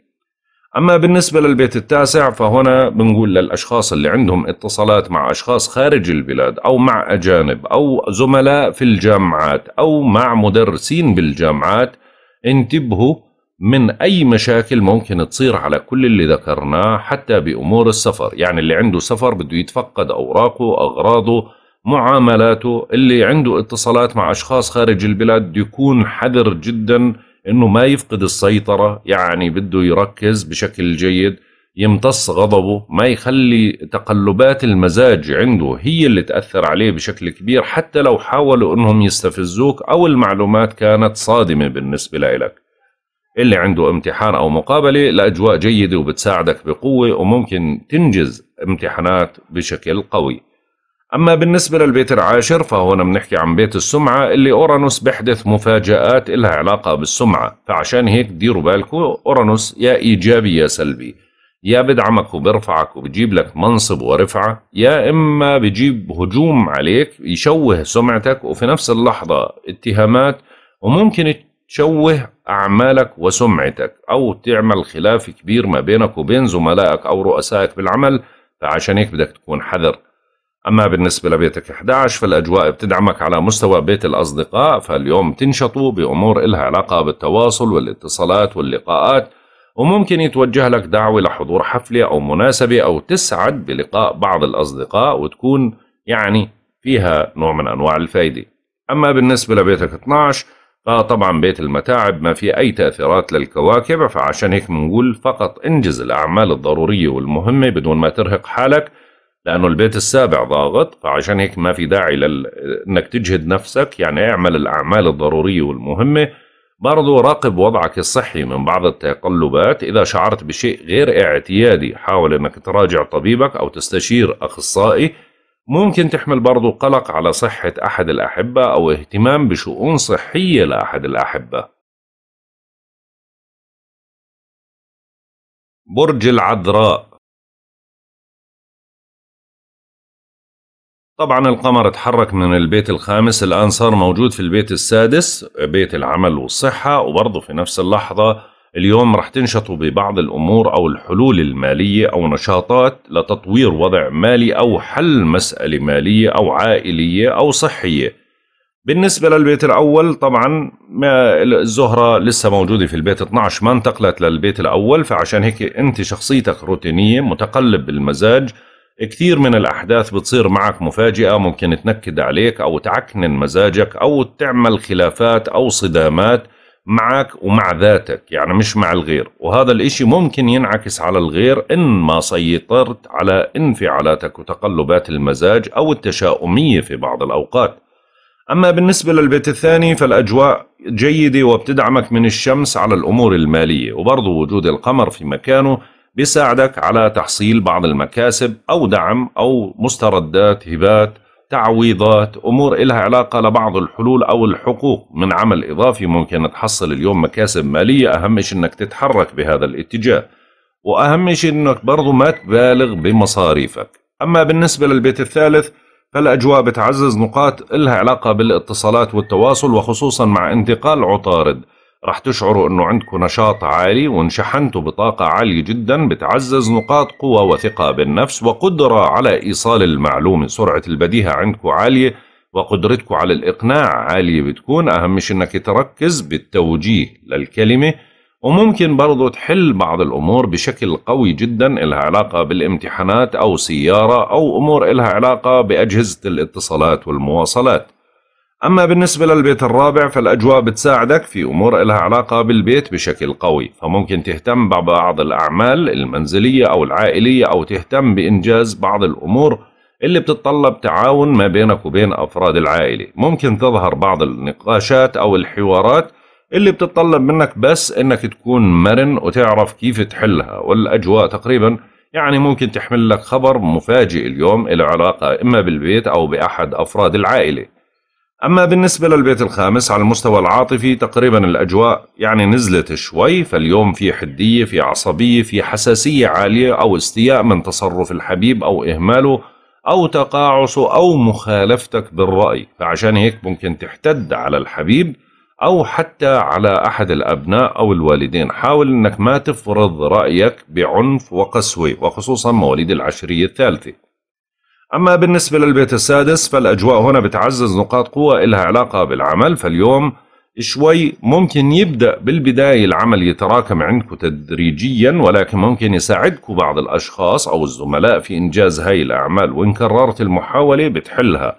أما بالنسبة للبيت التاسع فهنا بنقول للأشخاص اللي عندهم اتصالات مع أشخاص خارج البلاد أو مع أجانب أو زملاء في الجامعات أو مع مدرسين بالجامعات انتبهوا من أي مشاكل ممكن تصير على كل اللي ذكرناه حتى بأمور السفر يعني اللي عنده سفر بده يتفقد أوراقه أغراضه معاملاته اللي عنده اتصالات مع أشخاص خارج البلاد يكون حذر جداً انه ما يفقد السيطره يعني بده يركز بشكل جيد يمتص غضبه ما يخلي تقلبات المزاج عنده هي اللي تأثر عليه بشكل كبير حتى لو حاولوا أنهم يستفزوك أو المعلومات كانت صادمة بالنسبة لإلك اللي عنده امتحان أو مقابلة لأجواء جيدة وبتساعدك بقوة وممكن تنجز امتحانات بشكل قوي أما بالنسبة للبيت العاشر فهنا بنحكي عن بيت السمعة اللي أورانوس بيحدث مفاجآت إلها علاقة بالسمعة فعشان هيك ديروا بالكم أورانوس يا إيجابي يا سلبي يا بدعمك وبرفعك وبجيب لك منصب ورفعة يا إما بجيب هجوم عليك يشوه سمعتك وفي نفس اللحظة اتهامات وممكن تشوه أعمالك وسمعتك أو تعمل خلاف كبير ما بينك وبين زملائك أو رؤسائك بالعمل فعشان هيك بدك تكون حذر أما بالنسبة لبيتك 11 فالأجواء بتدعمك على مستوى بيت الأصدقاء فاليوم تنشطوا بأمور إلها علاقة بالتواصل والاتصالات واللقاءات وممكن يتوجه لك دعوة لحضور حفلة أو مناسبة أو تسعد بلقاء بعض الأصدقاء وتكون يعني فيها نوع من أنواع الفايدة أما بالنسبة لبيتك 12 فطبعا بيت المتاعب ما في أي تأثيرات للكواكب فعشان هيك بنقول فقط انجز الأعمال الضرورية والمهمة بدون ما ترهق حالك لانه البيت السابع ضاغط فعشان هيك ما في داعي لل... انك تجهد نفسك يعني اعمل الاعمال الضروريه والمهمه برضو راقب وضعك الصحي من بعض التقلبات إذا شعرت بشيء غير اعتيادي حاول أنك تراجع طبيبك أو تستشير أخصائي ممكن تحمل برضو قلق على صحة أحد الأحبة أو اهتمام بشؤون صحية لأحد الأحبة برج العذراء طبعا القمر اتحرك من البيت الخامس الآن صار موجود في البيت السادس بيت العمل والصحة وبرضه في نفس اللحظة اليوم رح تنشطوا ببعض الأمور أو الحلول المالية أو نشاطات لتطوير وضع مالي أو حل مسألة مالية أو عائلية أو صحية بالنسبة للبيت الأول طبعا ما الزهرة لسه موجودة في البيت 12 ما انتقلت للبيت الأول فعشان هيك أنت شخصيتك روتينية متقلب بالمزاج كثير من الأحداث بتصير معك مفاجئة ممكن تنكد عليك أو تعكنن مزاجك أو تعمل خلافات أو صدامات معك ومع ذاتك يعني مش مع الغير وهذا الإشي ممكن ينعكس على الغير إن ما سيطرت على انفعالاتك وتقلبات المزاج أو التشاؤمية في بعض الأوقات أما بالنسبة للبيت الثاني فالأجواء جيدة وبتدعمك من الشمس على الأمور المالية وبرضو وجود القمر في مكانه بيساعدك على تحصيل بعض المكاسب أو دعم أو مستردات هبات تعويضات أمور إلها علاقة لبعض الحلول أو الحقوق من عمل إضافي ممكن تحصل اليوم مكاسب مالية أهم شيء أنك تتحرك بهذا الاتجاه وأهم شيء أنك برضو ما تبالغ بمصاريفك أما بالنسبة للبيت الثالث فالأجواء بتعزز نقاط إلها علاقة بالاتصالات والتواصل وخصوصا مع انتقال عطارد راح تشعروا انه عندكم نشاط عالي وانشحنتوا بطاقة عالية جدا بتعزز نقاط قوة وثقة بالنفس وقدرة على ايصال المعلومة سرعة البديهة عندكم عالية وقدرتكم على الاقناع عالية بتكون اهم شيء انك تركز بالتوجيه للكلمة وممكن برضو تحل بعض الامور بشكل قوي جدا الها علاقة بالامتحانات او سيارة او امور الها علاقة باجهزة الاتصالات والمواصلات أما بالنسبة للبيت الرابع فالأجواء بتساعدك في أمور إلها علاقة بالبيت بشكل قوي فممكن تهتم ببعض الأعمال المنزلية أو العائلية أو تهتم بإنجاز بعض الأمور اللي بتتطلب تعاون ما بينك وبين أفراد العائلة ممكن تظهر بعض النقاشات أو الحوارات اللي بتتطلب منك بس إنك تكون مرن وتعرف كيف تحلها والأجواء تقريبا يعني ممكن تحمل لك خبر مفاجئ اليوم له علاقة إما بالبيت أو بأحد أفراد العائلة أما بالنسبة للبيت الخامس على المستوى العاطفي تقريبا الأجواء يعني نزلت شوي فاليوم في حدية في عصبية في حساسية عالية أو استياء من تصرف الحبيب أو إهماله أو تقاعسه أو مخالفتك بالرأي فعشان هيك ممكن تحتد على الحبيب أو حتى على أحد الأبناء أو الوالدين حاول أنك ما تفرض رأيك بعنف وقسوة وخصوصا مواليد العشرية الثالثة أما بالنسبة للبيت السادس فالأجواء هنا بتعزز نقاط قوة إلها علاقة بالعمل فاليوم شوي ممكن يبدأ بالبداية العمل يتراكم عندكم تدريجيا ولكن ممكن يساعدكم بعض الأشخاص أو الزملاء في إنجاز هاي الأعمال وإن كررت المحاولة بتحلها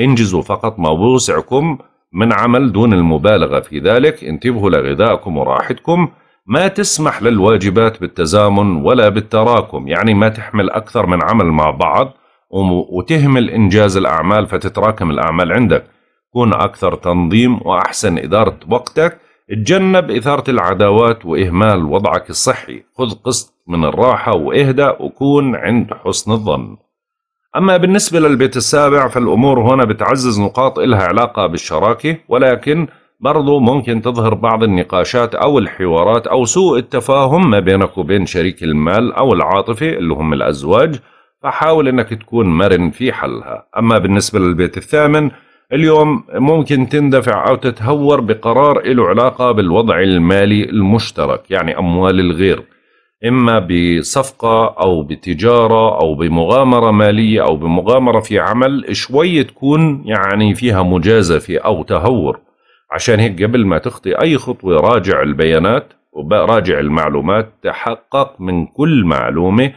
انجزوا فقط ما بوسعكم من عمل دون المبالغة في ذلك انتبهوا لغذائكم وراحتكم ما تسمح للواجبات بالتزامن ولا بالتراكم يعني ما تحمل أكثر من عمل مع بعض وتهمل إنجاز الأعمال فتتراكم الأعمال عندك كن أكثر تنظيم وأحسن إدارة وقتك اتجنب إثارة العداوات وإهمال وضعك الصحي خذ قسط من الراحة وإهدأ وكون عند حسن الظن أما بالنسبة للبيت السابع فالأمور هنا بتعزز نقاط إلها علاقة بالشراكة ولكن برضو ممكن تظهر بعض النقاشات أو الحوارات أو سوء التفاهم ما بينك وبين شريك المال أو العاطفة اللي هم الأزواج فحاول انك تكون مرن في حلها اما بالنسبة للبيت الثامن اليوم ممكن تندفع أو تتهور بقرار له علاقة بالوضع المالي المشترك يعني أموال الغير إما بصفقة أو بتجارة أو بمغامرة مالية أو بمغامرة في عمل شوي تكون يعني فيها مجازفة أو تهور عشان هيك قبل ما تخطي أي خطوة راجع البيانات وراجع المعلومات تحقق من كل معلومة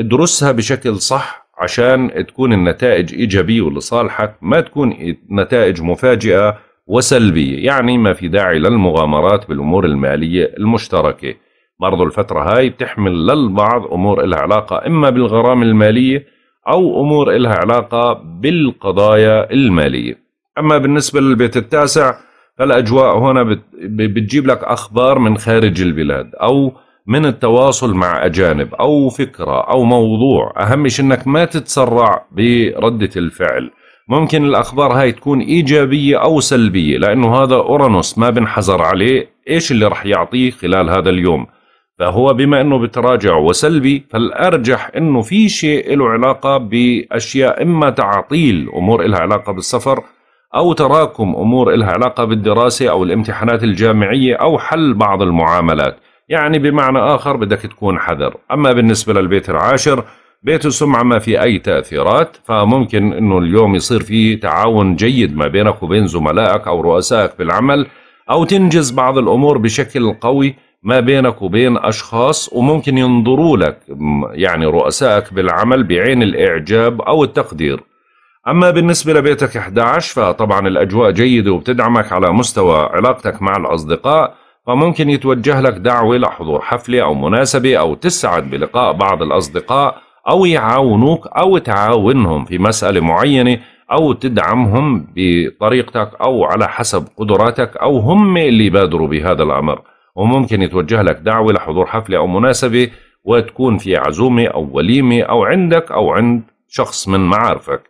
ادرسها بشكل صح عشان تكون النتائج إيجابية ولصالحك ما تكون نتائج مفاجئة وسلبية يعني ما في داعي للمغامرات بالأمور المالية المشتركة برضو الفترة هاي بتحمل للبعض أمور إلها علاقة إما بالغرامة المالية أو أمور إلها علاقة بالقضايا المالية أما بالنسبة للبيت التاسع فالأجواء هنا بتجيب لك أخبار من خارج البلاد أو من التواصل مع أجانب أو فكرة أو موضوع أهم شيء أنك ما تتسرع بردة الفعل ممكن الأخبار هاي تكون إيجابية أو سلبية لأنه هذا أورانوس ما بنحزر عليه إيش اللي رح يعطيه خلال هذا اليوم فهو بما أنه بتراجع وسلبي فالأرجح أنه في شيء له علاقة بأشياء إما تعطيل أمور إلها علاقة بالسفر أو تراكم أمور إلها علاقة بالدراسة أو الامتحانات الجامعية أو حل بعض المعاملات يعني بمعنى آخر بدك تكون حذر أما بالنسبة للبيت العاشر بيت السمعة ما في أي تأثيرات فممكن أنه اليوم يصير في تعاون جيد ما بينك وبين زملائك أو رؤسائك بالعمل أو تنجز بعض الأمور بشكل قوي ما بينك وبين أشخاص وممكن ينظروا لك يعني رؤسائك بالعمل بعين الإعجاب أو التقدير أما بالنسبة لبيتك 11 فطبعا الأجواء جيدة وبتدعمك على مستوى علاقتك مع الأصدقاء فممكن يتوجه لك دعوة لحضور حفلة أو مناسبة أو تسعد بلقاء بعض الأصدقاء أو يعاونوك أو تعاونهم في مسألة معينة أو تدعمهم بطريقتك أو على حسب قدراتك أو هم اللي بادروا بهذا الأمر وممكن يتوجه لك دعوة لحضور حفلة أو مناسبة وتكون في عزومة أو وليمة أو عندك أو عند شخص من معارفك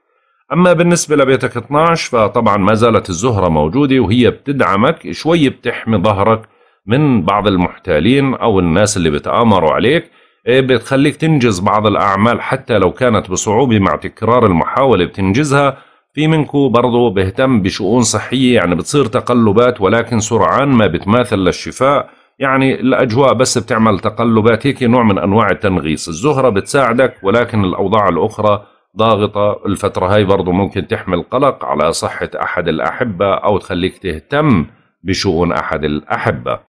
أما بالنسبة لبيتك 12 فطبعا ما زالت الزهرة موجودة وهي بتدعمك شوي بتحمي ظهرك من بعض المحتالين أو الناس اللي بتآمروا عليك إيه، بتخليك تنجز بعض الأعمال حتى لو كانت بصعوبة مع تكرار المحاولة بتنجزها في منكو برضو بيهتم بشؤون صحية يعني بتصير تقلبات ولكن سرعان ما بتماثل للشفاء يعني الأجواء بس بتعمل تقلبات هيك نوع من أنواع التنغيص الزهرة بتساعدك ولكن الأوضاع الأخرى ضاغطة الفترة هاي برضو ممكن تحمل قلق على صحة أحد الأحبة أو تخليك تهتم بشؤون أحد الأحبة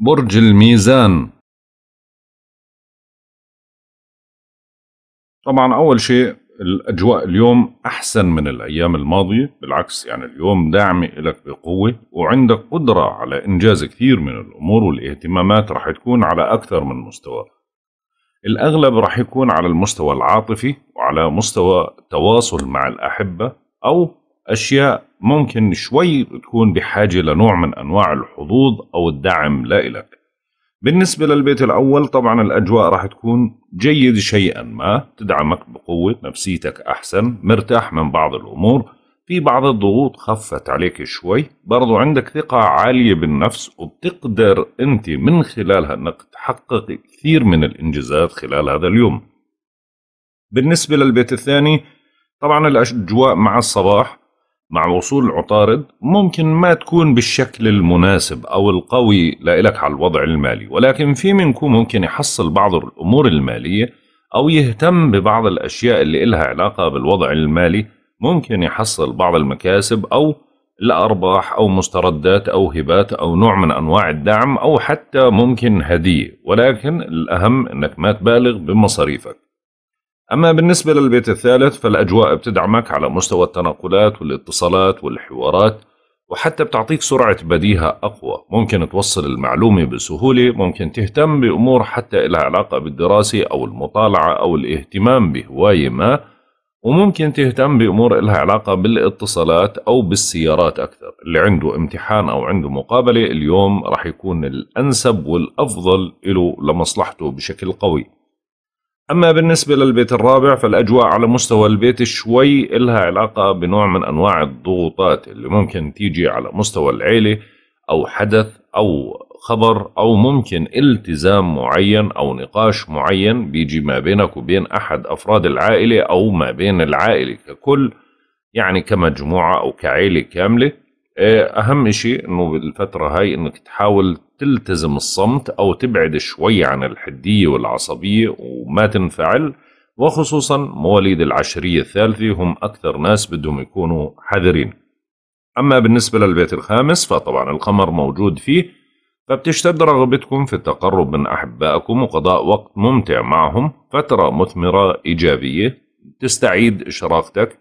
برج الميزان طبعا أول شيء الأجواء اليوم أحسن من الأيام الماضية بالعكس يعني اليوم داعمة لك بقوة وعندك قدرة على إنجاز كثير من الأمور والاهتمامات راح تكون على أكثر من مستوى الأغلب راح يكون على المستوى العاطفي وعلى مستوى التواصل مع الأحبة أو اشياء ممكن شوي تكون بحاجه لنوع من انواع الحظوظ او الدعم لإلك. بالنسبه للبيت الاول طبعا الاجواء راح تكون جيده شيئا ما، تدعمك بقوه، نفسيتك احسن، مرتاح من بعض الامور، في بعض الضغوط خفت عليك شوي، برضو عندك ثقه عاليه بالنفس وبتقدر انت من خلالها انك تحقق كثير من الانجازات خلال هذا اليوم. بالنسبه للبيت الثاني طبعا الاجواء مع الصباح مع وصول العطارد ممكن ما تكون بالشكل المناسب أو القوي لإلك على الوضع المالي ولكن في منكم ممكن يحصل بعض الأمور المالية أو يهتم ببعض الأشياء اللي إلها علاقة بالوضع المالي ممكن يحصل بعض المكاسب أو الأرباح أو مستردات أو هبات أو نوع من أنواع الدعم أو حتى ممكن هدية ولكن الأهم أنك ما تبالغ بمصاريفك أما بالنسبة للبيت الثالث فالأجواء بتدعمك على مستوى التناقلات والاتصالات والحوارات وحتى بتعطيك سرعة بديهة أقوى ممكن توصل المعلومة بسهولة ممكن تهتم بأمور حتى لها علاقة بالدراسة أو المطالعة أو الاهتمام بهواية ما وممكن تهتم بأمور لها علاقة بالاتصالات أو بالسيارات أكثر اللي عنده امتحان أو عنده مقابلة اليوم راح يكون الأنسب والأفضل له لمصلحته بشكل قوي أما بالنسبة للبيت الرابع فالأجواء على مستوى البيت شوي إلها علاقة بنوع من أنواع الضغوطات اللي ممكن تيجي على مستوى العيلة أو حدث أو خبر أو ممكن التزام معين أو نقاش معين بيجي ما بينك وبين أحد أفراد العائلة أو ما بين العائلة ككل يعني كمجموعة أو كعيلة كاملة آه، اهم شيء انه بالفتره هاي انك تحاول تلتزم الصمت او تبعد شوي عن الحديه والعصبيه وما تنفعل وخصوصا مواليد العشريه الثالثه هم اكثر ناس بدهم يكونوا حذرين اما بالنسبه للبيت الخامس فطبعا القمر موجود فيه فبتشتد رغبتكم في التقرب من احبائكم وقضاء وقت ممتع معهم فتره مثمره ايجابيه تستعيد اشراقتك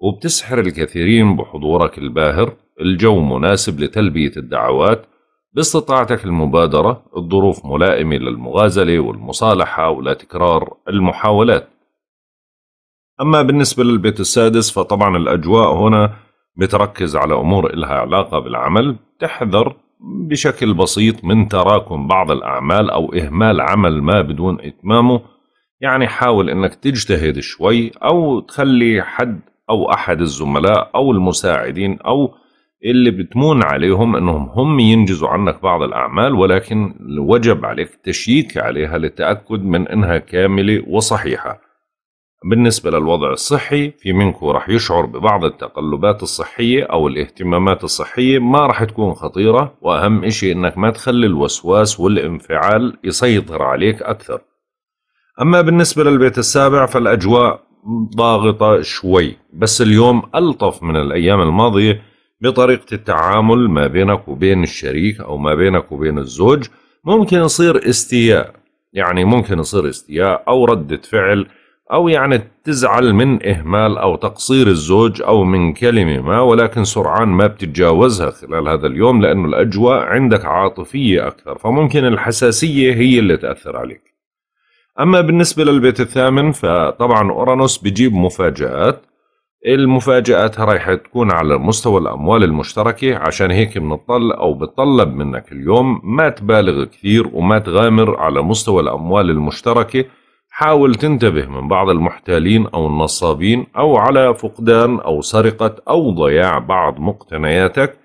وبتسحر الكثيرين بحضورك الباهر الجو مناسب لتلبية الدعوات باستطاعتك المبادرة الظروف ملائمة للمغازلة والمصالحة ولا تكرار المحاولات أما بالنسبة للبيت السادس فطبعا الأجواء هنا بتركز على أمور إلها علاقة بالعمل تحذر بشكل بسيط من تراكم بعض الأعمال أو إهمال عمل ما بدون إتمامه يعني حاول أنك تجتهد شوي أو تخلي حد أو أحد الزملاء أو المساعدين أو اللي بتمون عليهم انهم هم ينجزوا عنك بعض الاعمال ولكن وجب عليك تشييك عليها للتاكد من انها كامله وصحيحه. بالنسبه للوضع الصحي في منكم رح يشعر ببعض التقلبات الصحيه او الاهتمامات الصحيه ما رح تكون خطيره واهم شيء انك ما تخلي الوسواس والانفعال يسيطر عليك اكثر. اما بالنسبه للبيت السابع فالاجواء ضاغطه شوي بس اليوم الطف من الايام الماضيه بطريقة التعامل ما بينك وبين الشريك أو ما بينك وبين الزوج ممكن يصير استياء يعني ممكن يصير استياء أو ردة فعل أو يعني تزعل من إهمال أو تقصير الزوج أو من كلمة ما ولكن سرعان ما بتتجاوزها خلال هذا اليوم لأنه الأجواء عندك عاطفية أكثر فممكن الحساسية هي اللي تأثر عليك أما بالنسبة للبيت الثامن فطبعا أورانوس بيجيب مفاجآت المفاجأة رايحة تكون على مستوى الأموال المشتركة عشان هيك بنطل أو بتطلب منك اليوم ما تبالغ كثير وما تغامر على مستوى الأموال المشتركة حاول تنتبه من بعض المحتالين أو النصابين أو على فقدان أو سرقة أو ضياع بعض مقتنياتك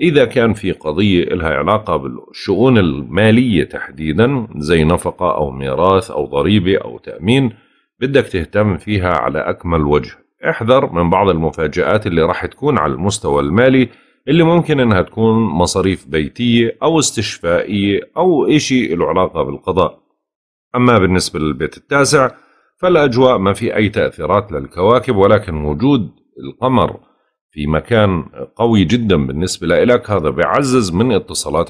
إذا كان في قضية إلها علاقة بالشؤون المالية تحديدا زي نفقة أو ميراث أو ضريبة أو تأمين بدك تهتم فيها على أكمل وجه احذر من بعض المفاجآت اللي راح تكون على المستوى المالي اللي ممكن انها تكون مصاريف بيتية او استشفائية او اشي له علاقة بالقضاء اما بالنسبة للبيت التاسع فالاجواء ما في اي تأثيرات للكواكب ولكن وجود القمر في مكان قوي جدا بالنسبة لك هذا بيعزز من اتصالات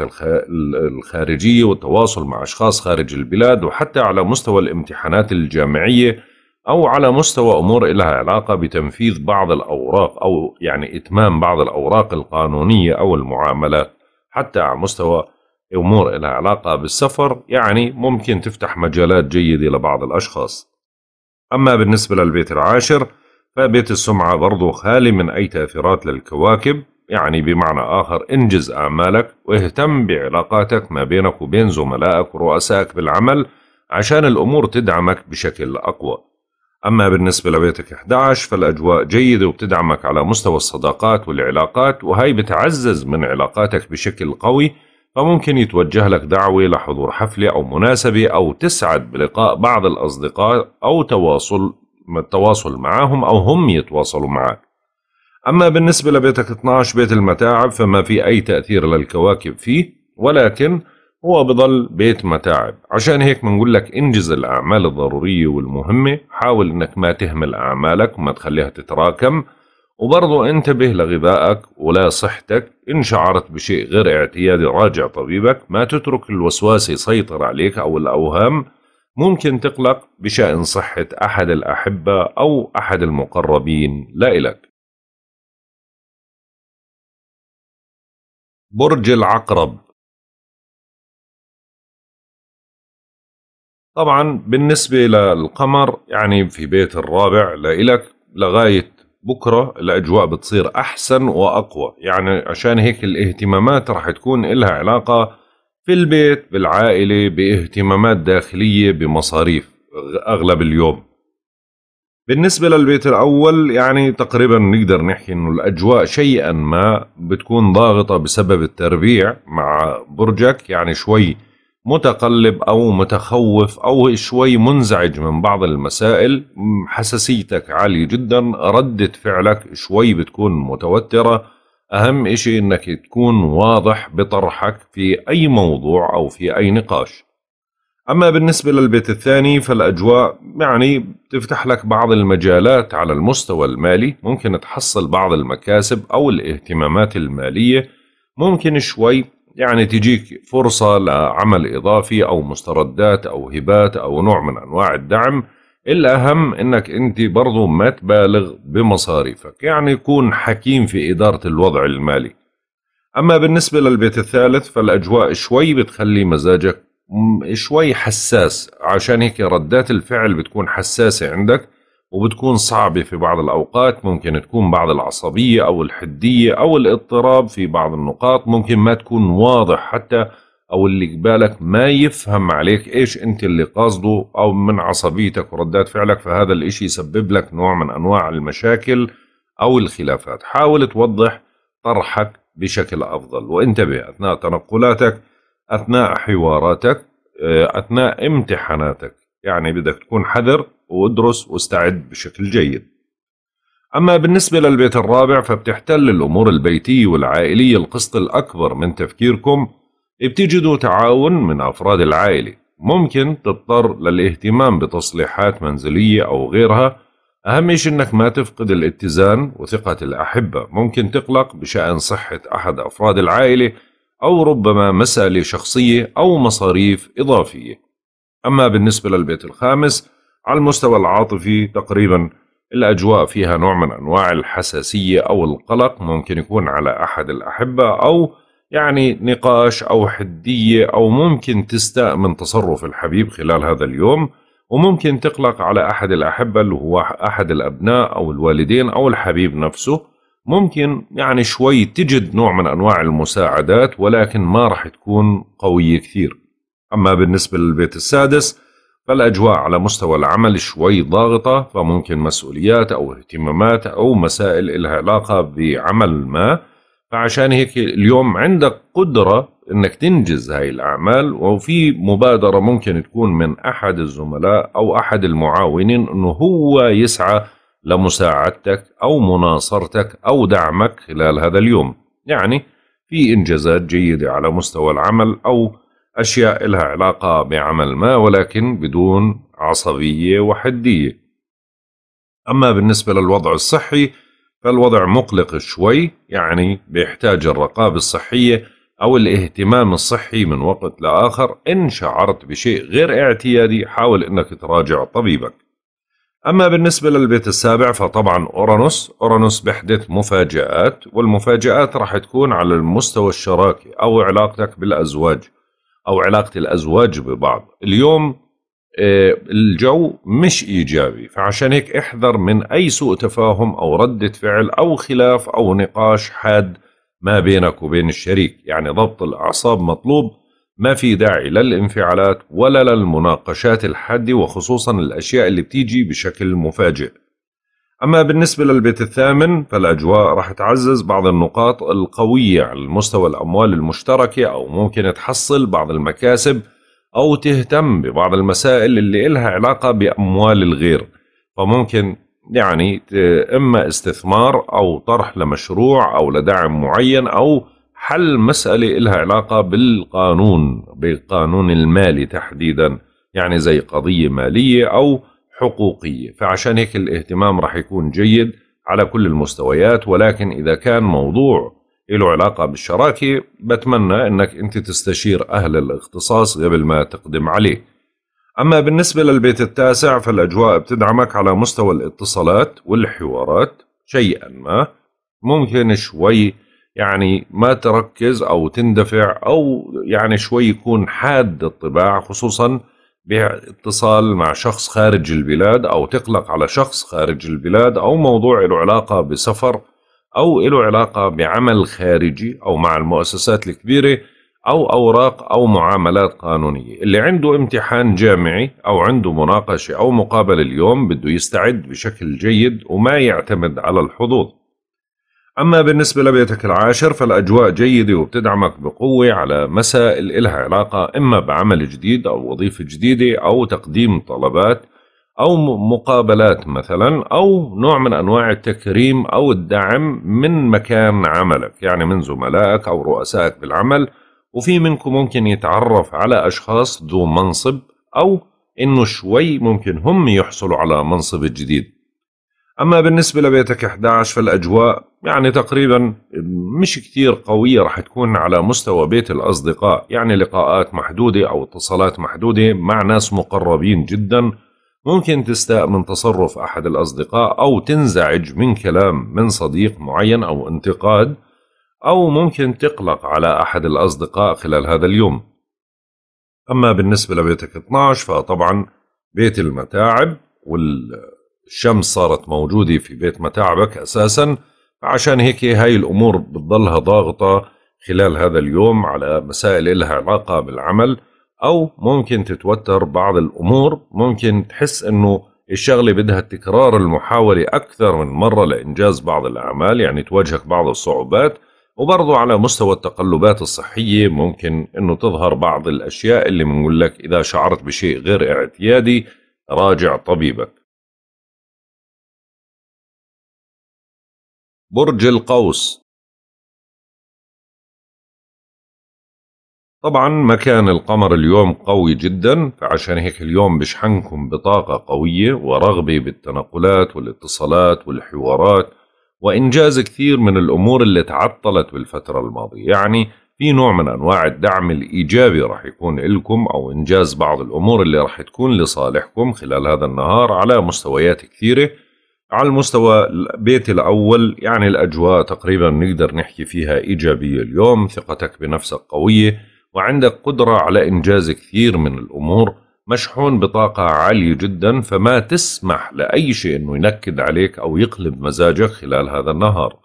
الخارجية والتواصل مع أشخاص خارج البلاد وحتى على مستوى الامتحانات الجامعية أو على مستوى أمور لها علاقة بتنفيذ بعض الأوراق أو يعني إتمام بعض الأوراق القانونية أو المعاملات حتى على مستوى أمور لها علاقة بالسفر يعني ممكن تفتح مجالات جيدة لبعض الأشخاص أما بالنسبة للبيت العاشر فبيت السمعة برضو خالي من أي تأثيرات للكواكب يعني بمعنى آخر انجز أعمالك واهتم بعلاقاتك ما بينك وبين زملائك ورؤسائك بالعمل عشان الأمور تدعمك بشكل أقوى أما بالنسبة لبيتك 11 فالأجواء جيدة وبتدعمك على مستوى الصداقات والعلاقات وهي بتعزز من علاقاتك بشكل قوي فممكن يتوجه لك دعوة لحضور حفلة أو مناسبة أو تسعد بلقاء بعض الأصدقاء أو تواصل التواصل معهم أو هم يتواصلوا معك أما بالنسبة لبيتك 12 بيت المتاعب فما في أي تأثير للكواكب فيه ولكن هو بضل بيت متاعب عشان هيك بنقول لك انجز الأعمال الضرورية والمهمة حاول انك ما تهمل أعمالك وما تخليها تتراكم وبرضه انتبه لغذائك ولا صحتك إن شعرت بشيء غير اعتيادي راجع طبيبك ما تترك الوسواس يسيطر عليك أو الأوهام ممكن تقلق بشأن صحة أحد الأحبة أو أحد المقربين لا لك برج العقرب طبعا بالنسبة للقمر يعني في بيت الرابع لإلك لغاية بكرة الأجواء بتصير أحسن وأقوى يعني عشان هيك الاهتمامات رح تكون إلها علاقة في البيت بالعائلة باهتمامات داخلية بمصاريف أغلب اليوم بالنسبة للبيت الأول يعني تقريبا نقدر نحكي أنه الأجواء شيئا ما بتكون ضاغطة بسبب التربيع مع برجك يعني شوي متقلب أو متخوف أو شوي منزعج من بعض المسائل حساسيتك عالية جدا ردة فعلك شوي بتكون متوترة أهم إشي إنك تكون واضح بطرحك في أي موضوع أو في أي نقاش أما بالنسبة للبيت الثاني فالأجواء يعني بتفتح لك بعض المجالات على المستوى المالي ممكن تحصل بعض المكاسب أو الاهتمامات المالية ممكن شوي يعني تجيك فرصة لعمل إضافي أو مستردات أو هبات أو نوع من أنواع الدعم الأهم أنك أنت برضو ما تبالغ بمصاريفك يعني كون حكيم في إدارة الوضع المالي أما بالنسبة للبيت الثالث فالأجواء شوي بتخلي مزاجك شوي حساس عشان هيك ردات الفعل بتكون حساسة عندك وبتكون صعبة في بعض الأوقات ممكن تكون بعض العصبية أو الحدية أو الاضطراب في بعض النقاط ممكن ما تكون واضح حتى أو اللي قبالك ما يفهم عليك إيش أنت اللي قاصده أو من عصبيتك وردات فعلك فهذا الإشي يسبب لك نوع من أنواع المشاكل أو الخلافات حاول توضح طرحك بشكل أفضل وانتبه أثناء تنقلاتك أثناء حواراتك آه، أثناء امتحاناتك يعني بدك تكون حذر وادرس واستعد بشكل جيد أما بالنسبة للبيت الرابع فبتحتل الأمور البيتية والعائلية القسط الأكبر من تفكيركم بتجدوا تعاون من أفراد العائلة ممكن تضطر للاهتمام بتصليحات منزلية أو غيرها أهم شيء أنك ما تفقد الاتزان وثقة الأحبة ممكن تقلق بشأن صحة أحد أفراد العائلة أو ربما مسألة شخصية أو مصاريف إضافية أما بالنسبة للبيت الخامس على المستوى العاطفي تقريبا الأجواء فيها نوع من أنواع الحساسية أو القلق ممكن يكون على أحد الأحبة أو يعني نقاش أو حدية أو ممكن تستاء من تصرف الحبيب خلال هذا اليوم وممكن تقلق على أحد الأحبة اللي هو أحد الأبناء أو الوالدين أو الحبيب نفسه ممكن يعني شوي تجد نوع من أنواع المساعدات ولكن ما راح تكون قوية كثير أما بالنسبة للبيت السادس فالأجواء على مستوى العمل شوي ضاغطة فممكن مسؤوليات أو اهتمامات أو مسائل إلها علاقة بعمل ما فعشان هيك اليوم عندك قدرة انك تنجز هاي الاعمال وفي مبادرة ممكن تكون من احد الزملاء او احد المعاونين انه هو يسعى لمساعدتك او مناصرتك او دعمك خلال هذا اليوم يعني في انجازات جيدة على مستوى العمل او أشياء لها علاقة بعمل ما ولكن بدون عصبية وحدية أما بالنسبة للوضع الصحي فالوضع مقلق شوي يعني بيحتاج الرقابة الصحية أو الاهتمام الصحي من وقت لآخر إن شعرت بشيء غير اعتيادي حاول إنك تراجع طبيبك أما بالنسبة للبيت السابع فطبعا أورانوس أورانوس بيحدث مفاجآت والمفاجآت راح تكون على المستوى الشراكي أو علاقتك بالأزواج او علاقه الازواج ببعض اليوم آه، الجو مش ايجابي فعشان هيك احذر من اي سوء تفاهم او رده فعل او خلاف او نقاش حاد ما بينك وبين الشريك يعني ضبط الاعصاب مطلوب ما في داعي للانفعالات ولا للمناقشات الحاده وخصوصا الاشياء اللي بتيجي بشكل مفاجئ أما بالنسبة للبيت الثامن فالأجواء راح تعزز بعض النقاط القوية على مستوى الأموال المشتركة أو ممكن تحصل بعض المكاسب أو تهتم ببعض المسائل اللي إلها علاقة بأموال الغير فممكن يعني آه، إما استثمار أو طرح لمشروع أو لدعم معين أو حل مسألة إلها علاقة بالقانون بالقانون المالي تحديدا يعني زي قضية مالية أو حقوقية فعشان هيك الاهتمام راح يكون جيد على كل المستويات ولكن إذا كان موضوع له علاقة بالشراكة بتمنى أنك أنت تستشير أهل الاختصاص قبل ما تقدم عليه أما بالنسبة للبيت التاسع فالأجواء بتدعمك على مستوى الاتصالات والحوارات شيئا ما ممكن شوي يعني ما تركز أو تندفع أو يعني شوي يكون حاد الطباع خصوصا باتصال مع شخص خارج البلاد أو تقلق على شخص خارج البلاد أو موضوع له علاقة بسفر أو له علاقة بعمل خارجي أو مع المؤسسات الكبيرة أو أوراق أو معاملات قانونية اللي عنده امتحان جامعي أو عنده مناقشة أو مقابلة اليوم بده يستعد بشكل جيد وما يعتمد على الحظوظ أما بالنسبة لبيتك العاشر فالأجواء جيدة وبتدعمك بقوة على مسائل إلها علاقة إما بعمل جديد أو وظيفة جديدة أو تقديم طلبات أو مقابلات مثلا أو نوع من أنواع التكريم أو الدعم من مكان عملك يعني من زملائك أو رؤسائك بالعمل وفي منكم ممكن يتعرف على أشخاص ذو منصب أو إنه شوي ممكن هم يحصلوا على منصب جديد أما بالنسبة لبيتك 11 فالأجواء يعني تقريبا مش كتير قوية رح تكون على مستوى بيت الأصدقاء يعني لقاءات محدودة أو اتصالات محدودة مع ناس مقربين جدا ممكن تستاء من تصرف أحد الأصدقاء أو تنزعج من كلام من صديق معين أو انتقاد أو ممكن تقلق على أحد الأصدقاء خلال هذا اليوم أما بالنسبة لبيتك 12 فطبعا بيت المتاعب وال الشمس صارت موجودة في بيت متاعبك أساسا عشان هيك هاي الأمور بتضلها ضاغطة خلال هذا اليوم على مسائل إلها علاقة بالعمل أو ممكن تتوتر بعض الأمور ممكن تحس أنه الشغلة بدها تكرار المحاولة أكثر من مرة لإنجاز بعض الأعمال يعني تواجهك بعض الصعوبات وبرضو على مستوى التقلبات الصحية ممكن أنه تظهر بعض الأشياء اللي بنقول لك إذا شعرت بشيء غير اعتيادي راجع طبيبك برج القوس طبعا مكان القمر اليوم قوي جدا فعشان هيك اليوم بشحنكم بطاقة قوية ورغبة بالتنقلات والاتصالات والحوارات وإنجاز كثير من الأمور اللي تعطلت بالفترة الماضية يعني في نوع من أنواع الدعم الإيجابي رح يكون لكم أو إنجاز بعض الأمور اللي رح تكون لصالحكم خلال هذا النهار على مستويات كثيرة على المستوى البيت الأول يعني الأجواء تقريبا نقدر نحكي فيها إيجابية اليوم ثقتك بنفسك قوية وعندك قدرة على إنجاز كثير من الأمور مشحون بطاقة عالية جدا فما تسمح لأي شيء أنه ينكد عليك أو يقلب مزاجك خلال هذا النهار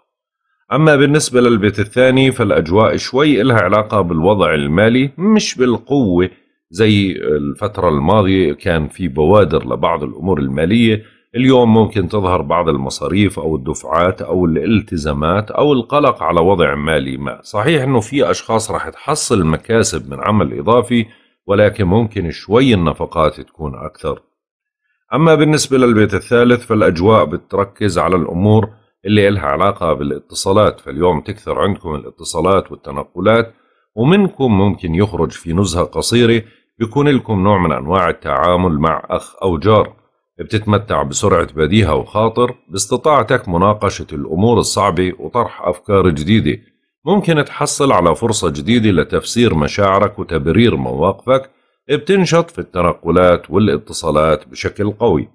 أما بالنسبة للبيت الثاني فالأجواء شوي إلها علاقة بالوضع المالي مش بالقوة زي الفترة الماضية كان في بوادر لبعض الأمور المالية اليوم ممكن تظهر بعض المصاريف أو الدفعات أو الالتزامات أو القلق على وضع مالي ما صحيح أنه في أشخاص راح تحصل مكاسب من عمل إضافي ولكن ممكن شوي النفقات تكون أكثر أما بالنسبة للبيت الثالث فالأجواء بتركز على الأمور اللي إلها علاقة بالاتصالات فاليوم تكثر عندكم الاتصالات والتنقلات ومنكم ممكن يخرج في نزهة قصيرة بيكون لكم نوع من أنواع التعامل مع أخ أو جار بتتمتع بسرعة بديهة وخاطر باستطاعتك مناقشة الأمور الصعبة وطرح أفكار جديدة ممكن تحصل على فرصة جديدة لتفسير مشاعرك وتبرير مواقفك بتنشط في التنقلات والاتصالات بشكل قوي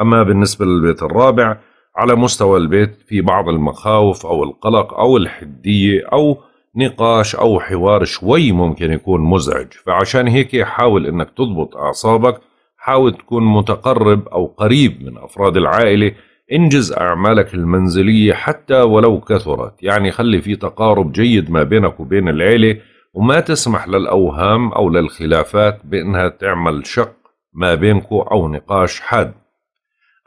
أما بالنسبة للبيت الرابع على مستوى البيت في بعض المخاوف أو القلق أو الحدية أو نقاش أو حوار شوي ممكن يكون مزعج فعشان هيك حاول أنك تضبط أعصابك حاول تكون متقرب أو قريب من أفراد العائلة انجز أعمالك المنزلية حتى ولو كثرت يعني خلي في تقارب جيد ما بينك وبين العيلة وما تسمح للأوهام أو للخلافات بأنها تعمل شق ما بينكو أو نقاش حاد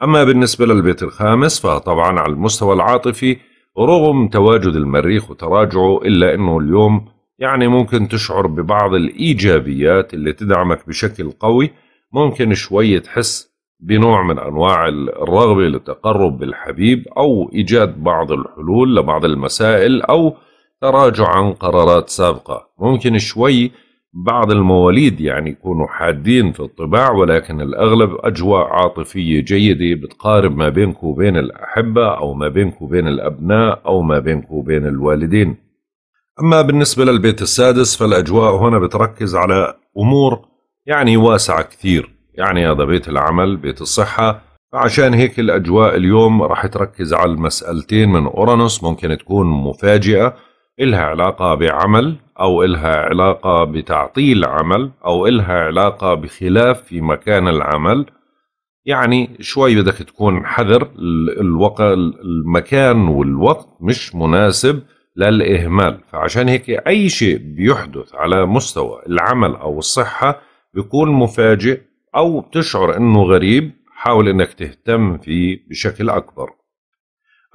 أما بالنسبة للبيت الخامس فطبعا على المستوى العاطفي رغم تواجد المريخ وتراجعه إلا أنه اليوم يعني ممكن تشعر ببعض الإيجابيات اللي تدعمك بشكل قوي ممكن شوي تحس بنوع من أنواع الرغبة للتقرب بالحبيب أو إيجاد بعض الحلول لبعض المسائل أو تراجع عن قرارات سابقة ممكن شوي بعض المواليد يعني يكونوا حادين في الطباع ولكن الأغلب أجواء عاطفية جيدة بتقارب ما بينك وبين الأحبة أو ما بينك وبين الأبناء أو ما بينك وبين الوالدين أما بالنسبة للبيت السادس فالأجواء هنا بتركز على أمور يعني واسعة كثير يعني هذا بيت العمل بيت الصحة فعشان هيك الأجواء اليوم راح تركز على المسألتين من أورانوس ممكن تكون مفاجئة إلها علاقة بعمل أو إلها علاقة بتعطيل عمل أو إلها علاقة بخلاف في مكان العمل يعني شوي بدك تكون حذر الوقت المكان والوقت مش مناسب للإهمال فعشان هيك أي شيء بيحدث على مستوى العمل أو الصحة بيكون مفاجئ أو بتشعر أنه غريب حاول أنك تهتم فيه بشكل أكبر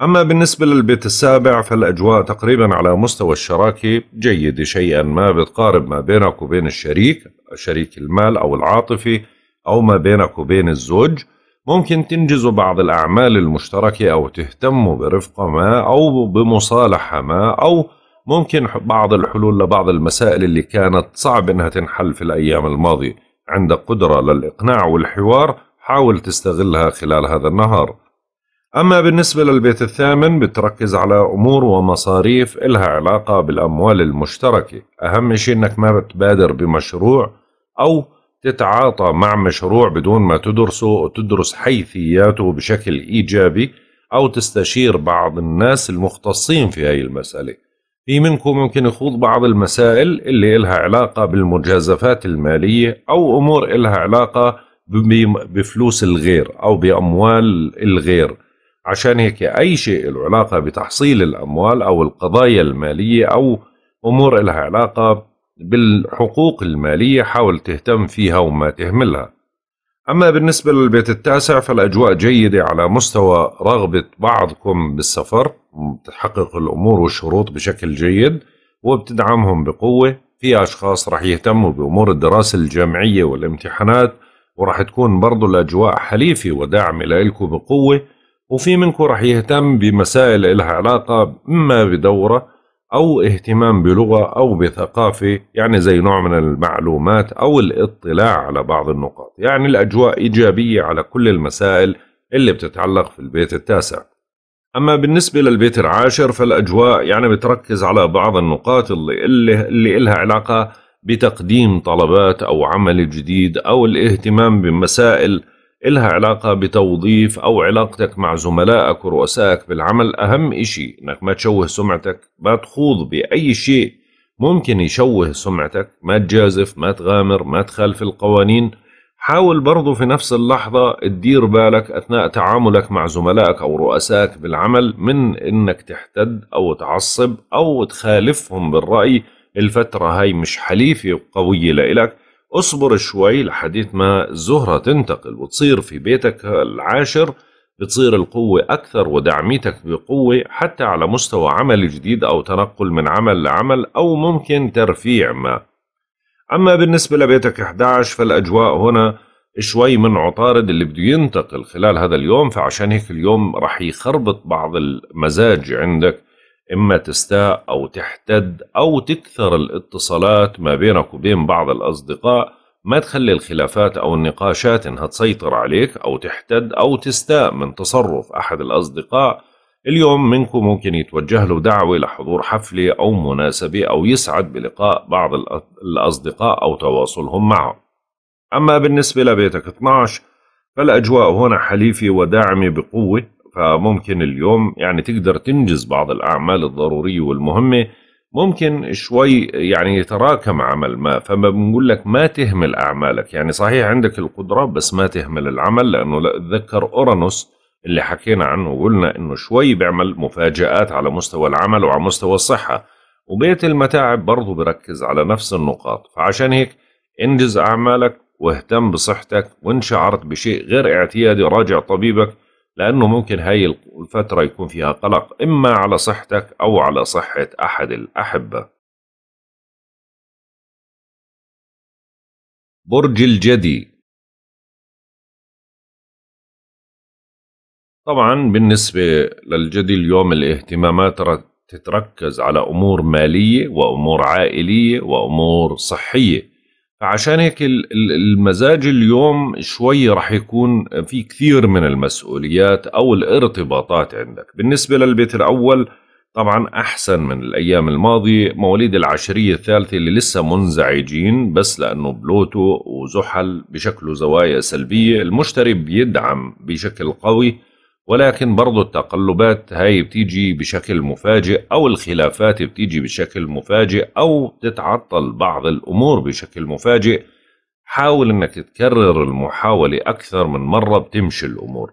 أما بالنسبة للبيت السابع فالأجواء تقريبا على مستوى الشراكة جيدة شيئا ما بتقارب ما بينك وبين الشريك شريك المال أو العاطفي أو ما بينك وبين الزوج ممكن تنجزوا بعض الأعمال المشتركة أو تهتموا برفقة ما أو بمصالحة ما أو ممكن بعض الحلول لبعض المسائل اللي كانت صعب انها تنحل في الايام الماضيه عندك قدره للاقناع والحوار حاول تستغلها خلال هذا النهار أما بالنسبة للبيت الثامن بتركز على أمور ومصاريف إلها علاقة بالأموال المشتركة أهم شيء أنك ما بتبادر بمشروع أو تتعاطى مع مشروع بدون ما تدرسه وتدرس حيثياته بشكل إيجابي أو تستشير بعض الناس المختصين في هاي المسألة في منكم ممكن يخوض بعض المسائل اللي إلها علاقة بالمجازفات المالية أو أمور إلها علاقة بفلوس الغير أو بأموال الغير عشان هيك أي شيء له علاقة بتحصيل الأموال أو القضايا المالية أو أمور إلها علاقة بالحقوق المالية حاول تهتم فيها وما تهملها أما بالنسبة للبيت التاسع فالأجواء جيدة على مستوى رغبة بعضكم بالسفر تحقق الامور والشروط بشكل جيد وبتدعمهم بقوه في اشخاص راح يهتموا بامور الدراسه الجامعيه والامتحانات وراح تكون برضه الاجواء حليفه ودعم لكم بقوه وفي منكم راح يهتم بمسائل لها علاقه اما بدوره او اهتمام بلغه او بثقافه يعني زي نوع من المعلومات او الاطلاع على بعض النقاط يعني الاجواء ايجابيه على كل المسائل اللي بتتعلق في البيت التاسع أما بالنسبة للبيت العاشر فالأجواء يعني بتركز على بعض النقاط اللي, اللي, اللي إلها علاقة بتقديم طلبات أو عمل جديد أو الاهتمام بمسائل إلها علاقة بتوظيف أو علاقتك مع زملائك ورؤسائك بالعمل أهم إشي إنك ما تشوه سمعتك ما تخوض بأي شيء ممكن يشوه سمعتك ما تجازف ما تغامر ما تخالف القوانين حاول برضو في نفس اللحظة تدير بالك أثناء تعاملك مع زملائك أو رؤسائك بالعمل من إنك تحتد أو تعصب أو تخالفهم بالرأي الفترة هاي مش حليفة قوية لإلك اصبر شوي لحديث ما الزهرة تنتقل وتصير في بيتك العاشر بتصير القوة أكثر ودعميتك بقوة حتى على مستوى عمل جديد أو تنقل من عمل لعمل أو ممكن ترفيع ما أما بالنسبة لبيتك 11 فالأجواء هنا شوي من عطارد اللي بده ينتقل خلال هذا اليوم فعشان هيك اليوم رح يخربط بعض المزاج عندك إما تستاء أو تحتد أو تكثر الاتصالات ما بينك وبين بعض الأصدقاء ما تخلي الخلافات أو النقاشات إنها تسيطر عليك أو تحتد أو تستاء من تصرف أحد الأصدقاء اليوم منكم ممكن يتوجه له دعوة لحضور حفلة أو مناسبة أو يسعد بلقاء بعض الأصدقاء أو تواصلهم معه أما بالنسبة لبيتك 12 فالأجواء هنا حليفة وداعمة بقوة فممكن اليوم يعني تقدر تنجز بعض الأعمال الضرورية والمهمة ممكن شوي يعني يتراكم عمل ما فما بنقول لك ما تهمل أعمالك يعني صحيح عندك القدرة بس ما تهمل العمل لأنه تذكر أورانوس اللي حكينا عنه وقلنا انه شوي بيعمل مفاجآت على مستوى العمل وعلى مستوى الصحة وبيت المتاعب برضه بركز على نفس النقاط فعشان هيك انجز اعمالك واهتم بصحتك وان شعرت بشيء غير اعتيادي راجع طبيبك لانه ممكن هاي الفترة يكون فيها قلق اما على صحتك او على صحة احد الاحبة برج الجدي طبعا بالنسبة للجدي اليوم الاهتمامات تتركز على أمور مالية وأمور عائلية وأمور صحية فعشان هيك المزاج اليوم شوي رح يكون في كثير من المسؤوليات أو الارتباطات عندك بالنسبة للبيت الأول طبعا أحسن من الأيام الماضية مواليد العشرية الثالثة اللي لسه منزعجين بس لأنه بلوتو وزحل بشكله زوايا سلبية المشتري بيدعم بشكل قوي ولكن برضو التقلبات هاي بتيجي بشكل مفاجئ أو الخلافات بتيجي بشكل مفاجئ أو بتتعطل بعض الأمور بشكل مفاجئ حاول أنك تكرر المحاولة أكثر من مرة بتمشي الأمور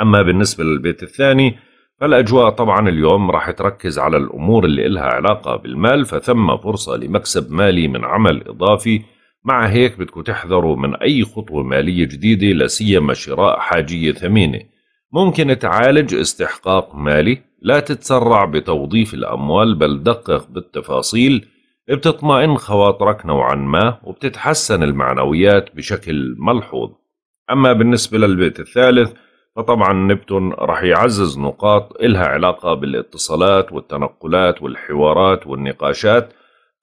أما بالنسبة للبيت الثاني فالأجواء طبعا اليوم راح تركز على الأمور اللي إلها علاقة بالمال فثم فرصة لمكسب مالي من عمل إضافي مع هيك بدكم تحذروا من أي خطوة مالية جديدة لا سيما شراء حاجية ثمينة ممكن تعالج استحقاق مالي لا تتسرع بتوظيف الأموال بل دقق بالتفاصيل بتطمئن خواطرك نوعا ما وبتتحسن المعنويات بشكل ملحوظ أما بالنسبة للبيت الثالث فطبعا نبتون رح يعزز نقاط إلها علاقة بالاتصالات والتنقلات والحوارات والنقاشات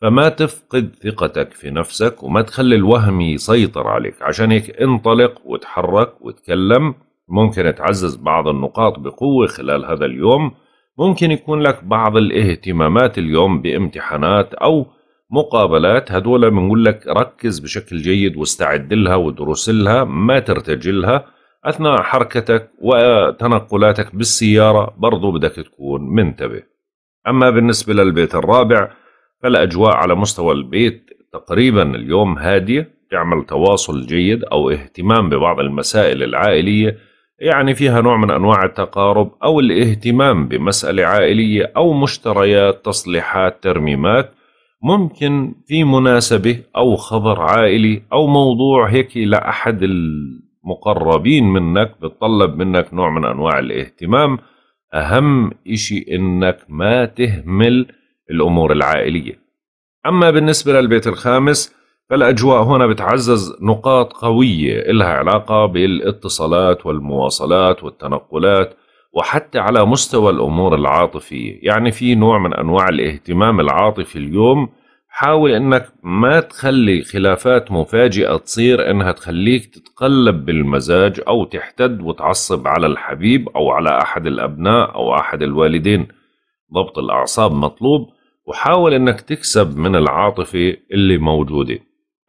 فما تفقد ثقتك في نفسك وما تخلي الوهم يسيطر عليك عشان هيك انطلق وتحرك وتكلم ممكن تعزز بعض النقاط بقوة خلال هذا اليوم ممكن يكون لك بعض الاهتمامات اليوم بامتحانات أو مقابلات هدول بنقول لك ركز بشكل جيد واستعد لها ودرس لها ما ترتجلها أثناء حركتك وتنقلاتك بالسيارة برضو بدك تكون منتبه أما بالنسبة للبيت الرابع فالأجواء على مستوى البيت تقريبا اليوم هادية تعمل تواصل جيد أو اهتمام ببعض المسائل العائلية يعني فيها نوع من أنواع التقارب أو الاهتمام بمسألة عائلية أو مشتريات تصليحات ترميمات ممكن في مناسبة أو خبر عائلي أو موضوع هيك لأحد المقربين منك بتطلب منك نوع من أنواع الاهتمام أهم إشي إنك ما تهمل الأمور العائلية أما بالنسبة للبيت الخامس فالأجواء هنا بتعزز نقاط قوية إلها علاقة بالاتصالات والمواصلات والتنقلات وحتى على مستوى الأمور العاطفية يعني في نوع من أنواع الاهتمام العاطفي اليوم حاول انك ما تخلي خلافات مفاجئة تصير انها تخليك تتقلب بالمزاج او تحتد وتعصب على الحبيب او على احد الابناء او احد الوالدين ضبط الاعصاب مطلوب وحاول انك تكسب من العاطفة اللي موجودة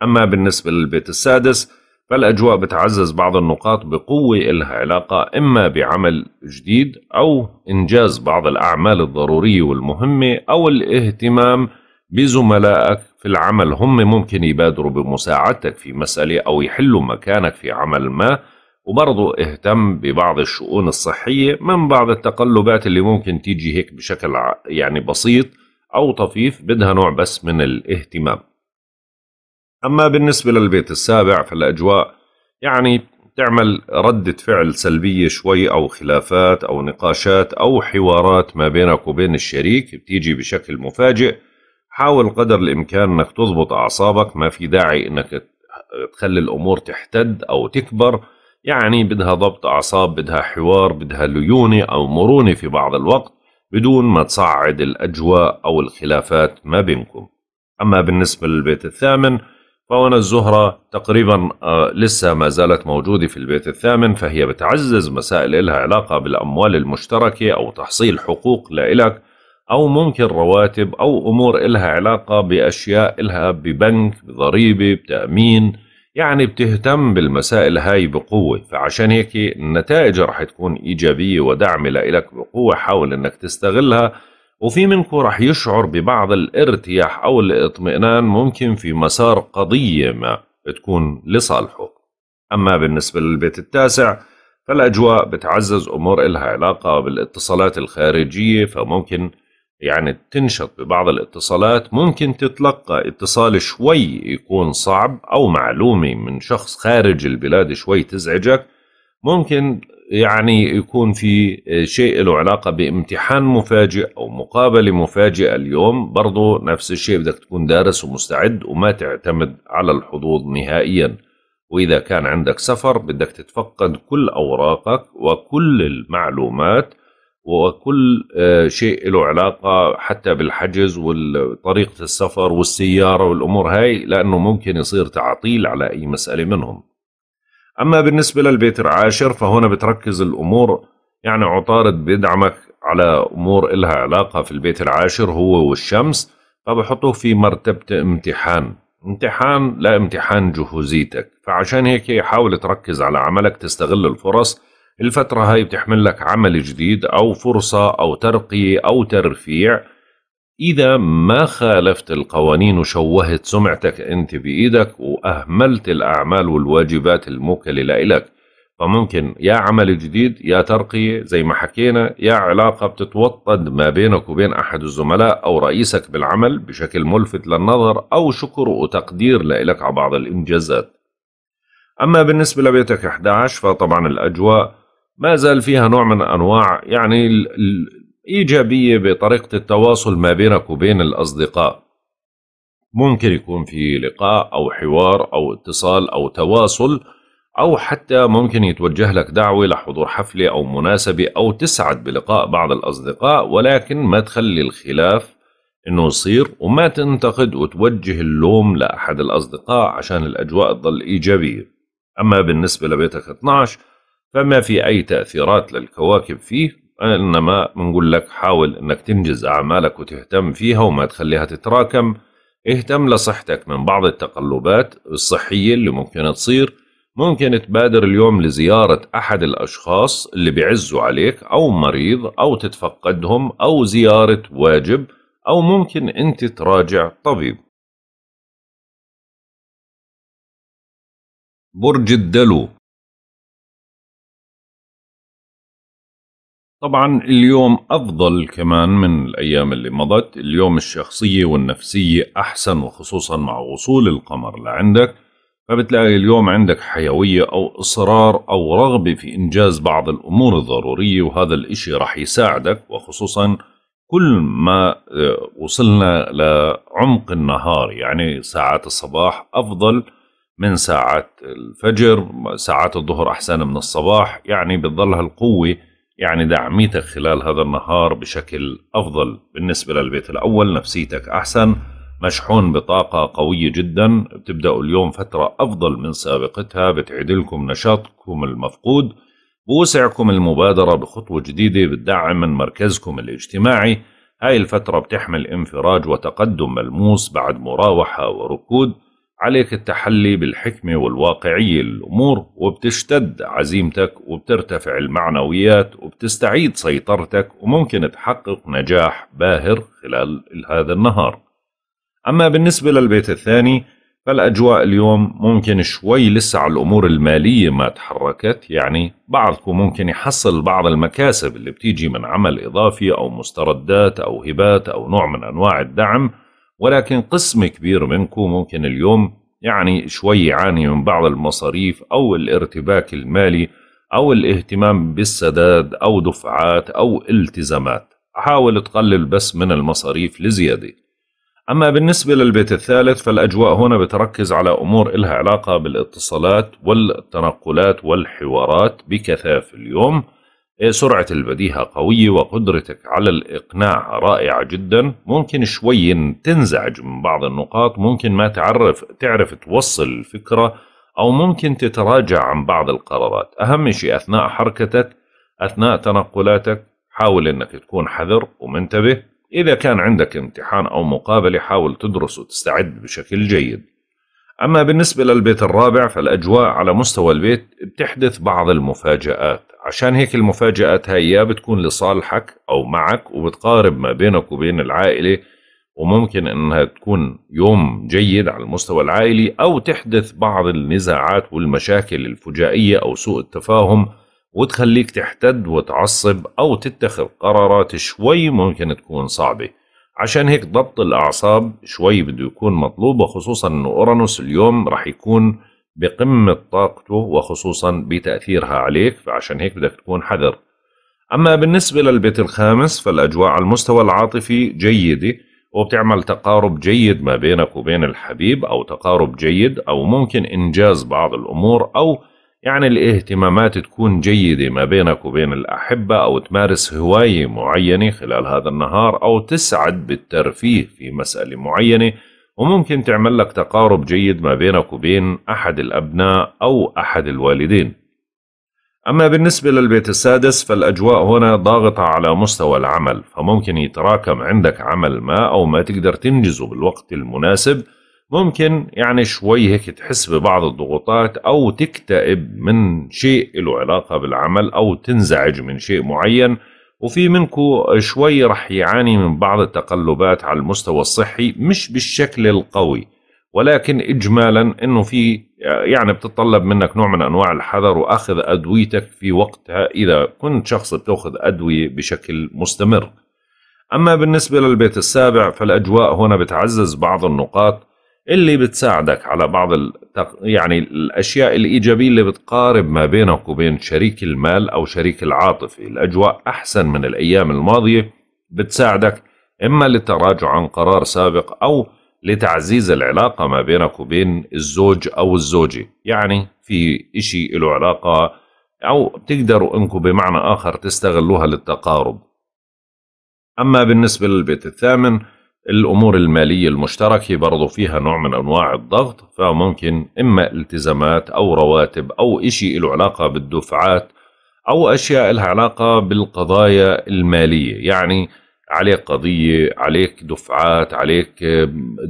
أما بالنسبة للبيت السادس فالأجواء بتعزز بعض النقاط بقوة إلها علاقة إما بعمل جديد أو إنجاز بعض الأعمال الضرورية والمهمة أو الاهتمام بزملائك في العمل هم ممكن يبادروا بمساعدتك في مسألة أو يحلوا مكانك في عمل ما وبرضو اهتم ببعض الشؤون الصحية من بعض التقلبات اللي ممكن تيجي هيك بشكل يعني بسيط أو طفيف بدها نوع بس من الاهتمام أما بالنسبة للبيت السابع فالأجواء يعني تعمل ردة فعل سلبية شوي أو خلافات أو نقاشات أو حوارات ما بينك وبين الشريك بتيجي بشكل مفاجئ حاول قدر الإمكان أنك تضبط أعصابك ما في داعي أنك تخلي الأمور تحتد أو تكبر يعني بدها ضبط أعصاب بدها حوار بدها ليونة أو مرونة في بعض الوقت بدون ما تصعد الأجواء أو الخلافات ما بينكم أما بالنسبة للبيت الثامن فوانا الزهرة تقريبا آه، لسه ما زالت موجودة في البيت الثامن فهي بتعزز مسائل إلها علاقة بالأموال المشتركة أو تحصيل حقوق لإلك أو ممكن رواتب أو أمور إلها علاقة بأشياء إلها ببنك بضريبة بتأمين يعني بتهتم بالمسائل هاي بقوة فعشان هيك النتائج رح تكون إيجابية ودعم لإلك بقوة حاول إنك تستغلها وفي منكم رح يشعر ببعض الارتياح أو الاطمئنان ممكن في مسار قضية ما تكون لصالحه أما بالنسبة للبيت التاسع فالأجواء بتعزز أمور إلها علاقة بالاتصالات الخارجية فممكن يعني تنشط ببعض الاتصالات ممكن تتلقى اتصال شوي يكون صعب أو معلومة من شخص خارج البلاد شوي تزعجك ممكن يعني يكون في شيء له علاقة بامتحان مفاجئ أو مقابلة مفاجئة اليوم برضو نفس الشيء بدك تكون دارس ومستعد وما تعتمد على الحظوظ نهائيا وإذا كان عندك سفر بدك تتفقد كل أوراقك وكل المعلومات وكل آه، شيء له علاقة حتى بالحجز وطريقة السفر والسيارة والأمور هاي لأنه ممكن يصير تعطيل على أي مسألة منهم أما بالنسبة للبيت العاشر فهنا بتركز الأمور يعني عطارد بيدعمك على أمور إلها علاقة في البيت العاشر هو والشمس فبحطوه في مرتبة امتحان امتحان لا امتحان جهوزيتك فعشان هيك حاول تركز على عملك تستغل الفرص الفترة هاي بتحمل لك عمل جديد أو فرصة أو ترقية أو ترفيع إذا ما خالفت القوانين وشوهت سمعتك أنت بإيدك وأهملت الأعمال والواجبات الموكلة لإلك فممكن يا عمل جديد يا ترقية زي ما حكينا يا علاقة بتتوطد ما بينك وبين أحد الزملاء أو رئيسك بالعمل بشكل ملفت للنظر أو شكر وتقدير لإلك على بعض الإنجازات أما بالنسبة لبيتك 11 فطبعا الأجواء ما زال فيها نوع من أنواع يعني إيجابية بطريقة التواصل ما بينك وبين الأصدقاء ممكن يكون في لقاء أو حوار أو اتصال أو تواصل أو حتى ممكن يتوجه لك دعوة لحضور حفلة أو مناسبة أو تسعد بلقاء بعض الأصدقاء ولكن ما تخلي الخلاف إنه يصير وما تنتقد وتوجه اللوم لأحد الأصدقاء عشان الأجواء تظل إيجابية أما بالنسبة لبيتك 12 فما في أي تأثيرات للكواكب فيه انما بنقول لك حاول انك تنجز اعمالك وتهتم فيها وما تخليها تتراكم اهتم لصحتك من بعض التقلبات الصحيه اللي ممكن تصير ممكن تبادر اليوم لزيارة أحد الأشخاص اللي بيعزوا عليك أو مريض أو تتفقدهم أو زيارة واجب أو ممكن أنت تراجع طبيب برج الدلو طبعا اليوم أفضل كمان من الأيام اللي مضت اليوم الشخصية والنفسية أحسن وخصوصا مع وصول القمر لعندك فبتلاقي اليوم عندك حيوية أو إصرار أو رغبة في إنجاز بعض الأمور الضرورية وهذا الإشي رح يساعدك وخصوصا كل ما آه، وصلنا لعمق النهار يعني ساعات الصباح أفضل من ساعات الفجر ساعات الظهر أحسن من الصباح يعني بتضل هالقوة يعني دعميتك خلال هذا النهار بشكل أفضل بالنسبة للبيت الأول نفسيتك أحسن مشحون بطاقة قوية جدا بتبدأ اليوم فترة أفضل من سابقتها بتعدلكم نشاطكم المفقود بوسعكم المبادرة بخطوة جديدة بتدعم من مركزكم الاجتماعي هاي الفترة بتحمل انفراج وتقدم ملموس بعد مراوحة وركود عليك التحلي بالحكمة والواقعية للأمور وبتشتد عزيمتك وبترتفع المعنويات وبتستعيد سيطرتك وممكن تحقق نجاح باهر خلال هذا النهار أما بالنسبة للبيت الثاني فالأجواء اليوم ممكن شوي لسه على الأمور المالية ما تحركت يعني بعضكم ممكن يحصل بعض المكاسب اللي بتيجي من عمل إضافي أو مستردات أو هبات أو نوع من أنواع الدعم ولكن قسم كبير منكم ممكن اليوم يعني شوي يعاني من بعض المصاريف أو الارتباك المالي أو الاهتمام بالسداد أو دفعات أو التزامات حاول تقلل بس من المصاريف لزيادة أما بالنسبة للبيت الثالث فالأجواء هنا بتركز على أمور إلها علاقة بالاتصالات والتنقلات والحوارات بكثافة اليوم إيه، سرعة البديهة قوية وقدرتك على الإقناع رائعة جدا ممكن شوي تنزعج من بعض النقاط ممكن ما تعرف تعرف توصل الفكرة أو ممكن تتراجع عن بعض القرارات أهم شيء أثناء حركتك أثناء تنقلاتك حاول أنك تكون حذر ومنتبه إذا كان عندك امتحان أو مقابلة حاول تدرس وتستعد بشكل جيد أما بالنسبة للبيت الرابع فالأجواء على مستوى البيت بتحدث بعض المفاجآت عشان هيك المفاجآت هاي يا بتكون لصالحك أو معك وبتقارب ما بينك وبين العائلة وممكن أنها تكون يوم جيد على المستوى العائلي أو تحدث بعض النزاعات والمشاكل الفجائية أو سوء التفاهم وتخليك تحتد وتعصب أو تتخذ قرارات شوي ممكن تكون صعبة عشان هيك ضبط الأعصاب شوي بده يكون مطلوب وخصوصا أنه أورانوس اليوم رح يكون بقمة طاقته وخصوصا بتأثيرها عليك فعشان هيك بدك تكون حذر أما بالنسبة للبيت الخامس فالأجواء على المستوى العاطفي جيدة وبتعمل تقارب جيد ما بينك وبين الحبيب أو تقارب جيد أو ممكن إنجاز بعض الأمور أو يعني الاهتمامات تكون جيدة ما بينك وبين الأحبة أو تمارس هواية معينة خلال هذا النهار أو تسعد بالترفيه في مسألة معينة وممكن تعمل لك تقارب جيد ما بينك وبين أحد الأبناء أو أحد الوالدين أما بالنسبة للبيت السادس فالأجواء هنا ضاغطة على مستوى العمل فممكن يتراكم عندك عمل ما أو ما تقدر تنجزه بالوقت المناسب ممكن يعني شوي هيك تحس ببعض الضغوطات او تكتئب من شيء له علاقه بالعمل او تنزعج من شيء معين وفي منكم شوي رح يعاني من بعض التقلبات على المستوى الصحي مش بالشكل القوي ولكن اجمالا انه في يعني بتتطلب منك نوع من انواع الحذر واخذ ادويتك في وقتها اذا كنت شخص بتاخذ ادويه بشكل مستمر. اما بالنسبه للبيت السابع فالاجواء هنا بتعزز بعض النقاط اللي بتساعدك على بعض التق... يعني الاشياء الايجابيه اللي بتقارب ما بينك وبين شريك المال او شريك العاطفي، الاجواء احسن من الايام الماضيه بتساعدك اما للتراجع عن قرار سابق او لتعزيز العلاقه ما بينك وبين الزوج او الزوجه، يعني في إشي له علاقه او بتقدروا انكم بمعنى اخر تستغلوها للتقارب. اما بالنسبه للبيت الثامن الأمور المالية المشتركة برضو فيها نوع من أنواع الضغط فممكن إما التزامات أو رواتب أو إشي له علاقة بالدفعات أو أشياء لها علاقة بالقضايا المالية يعني عليك قضية عليك دفعات عليك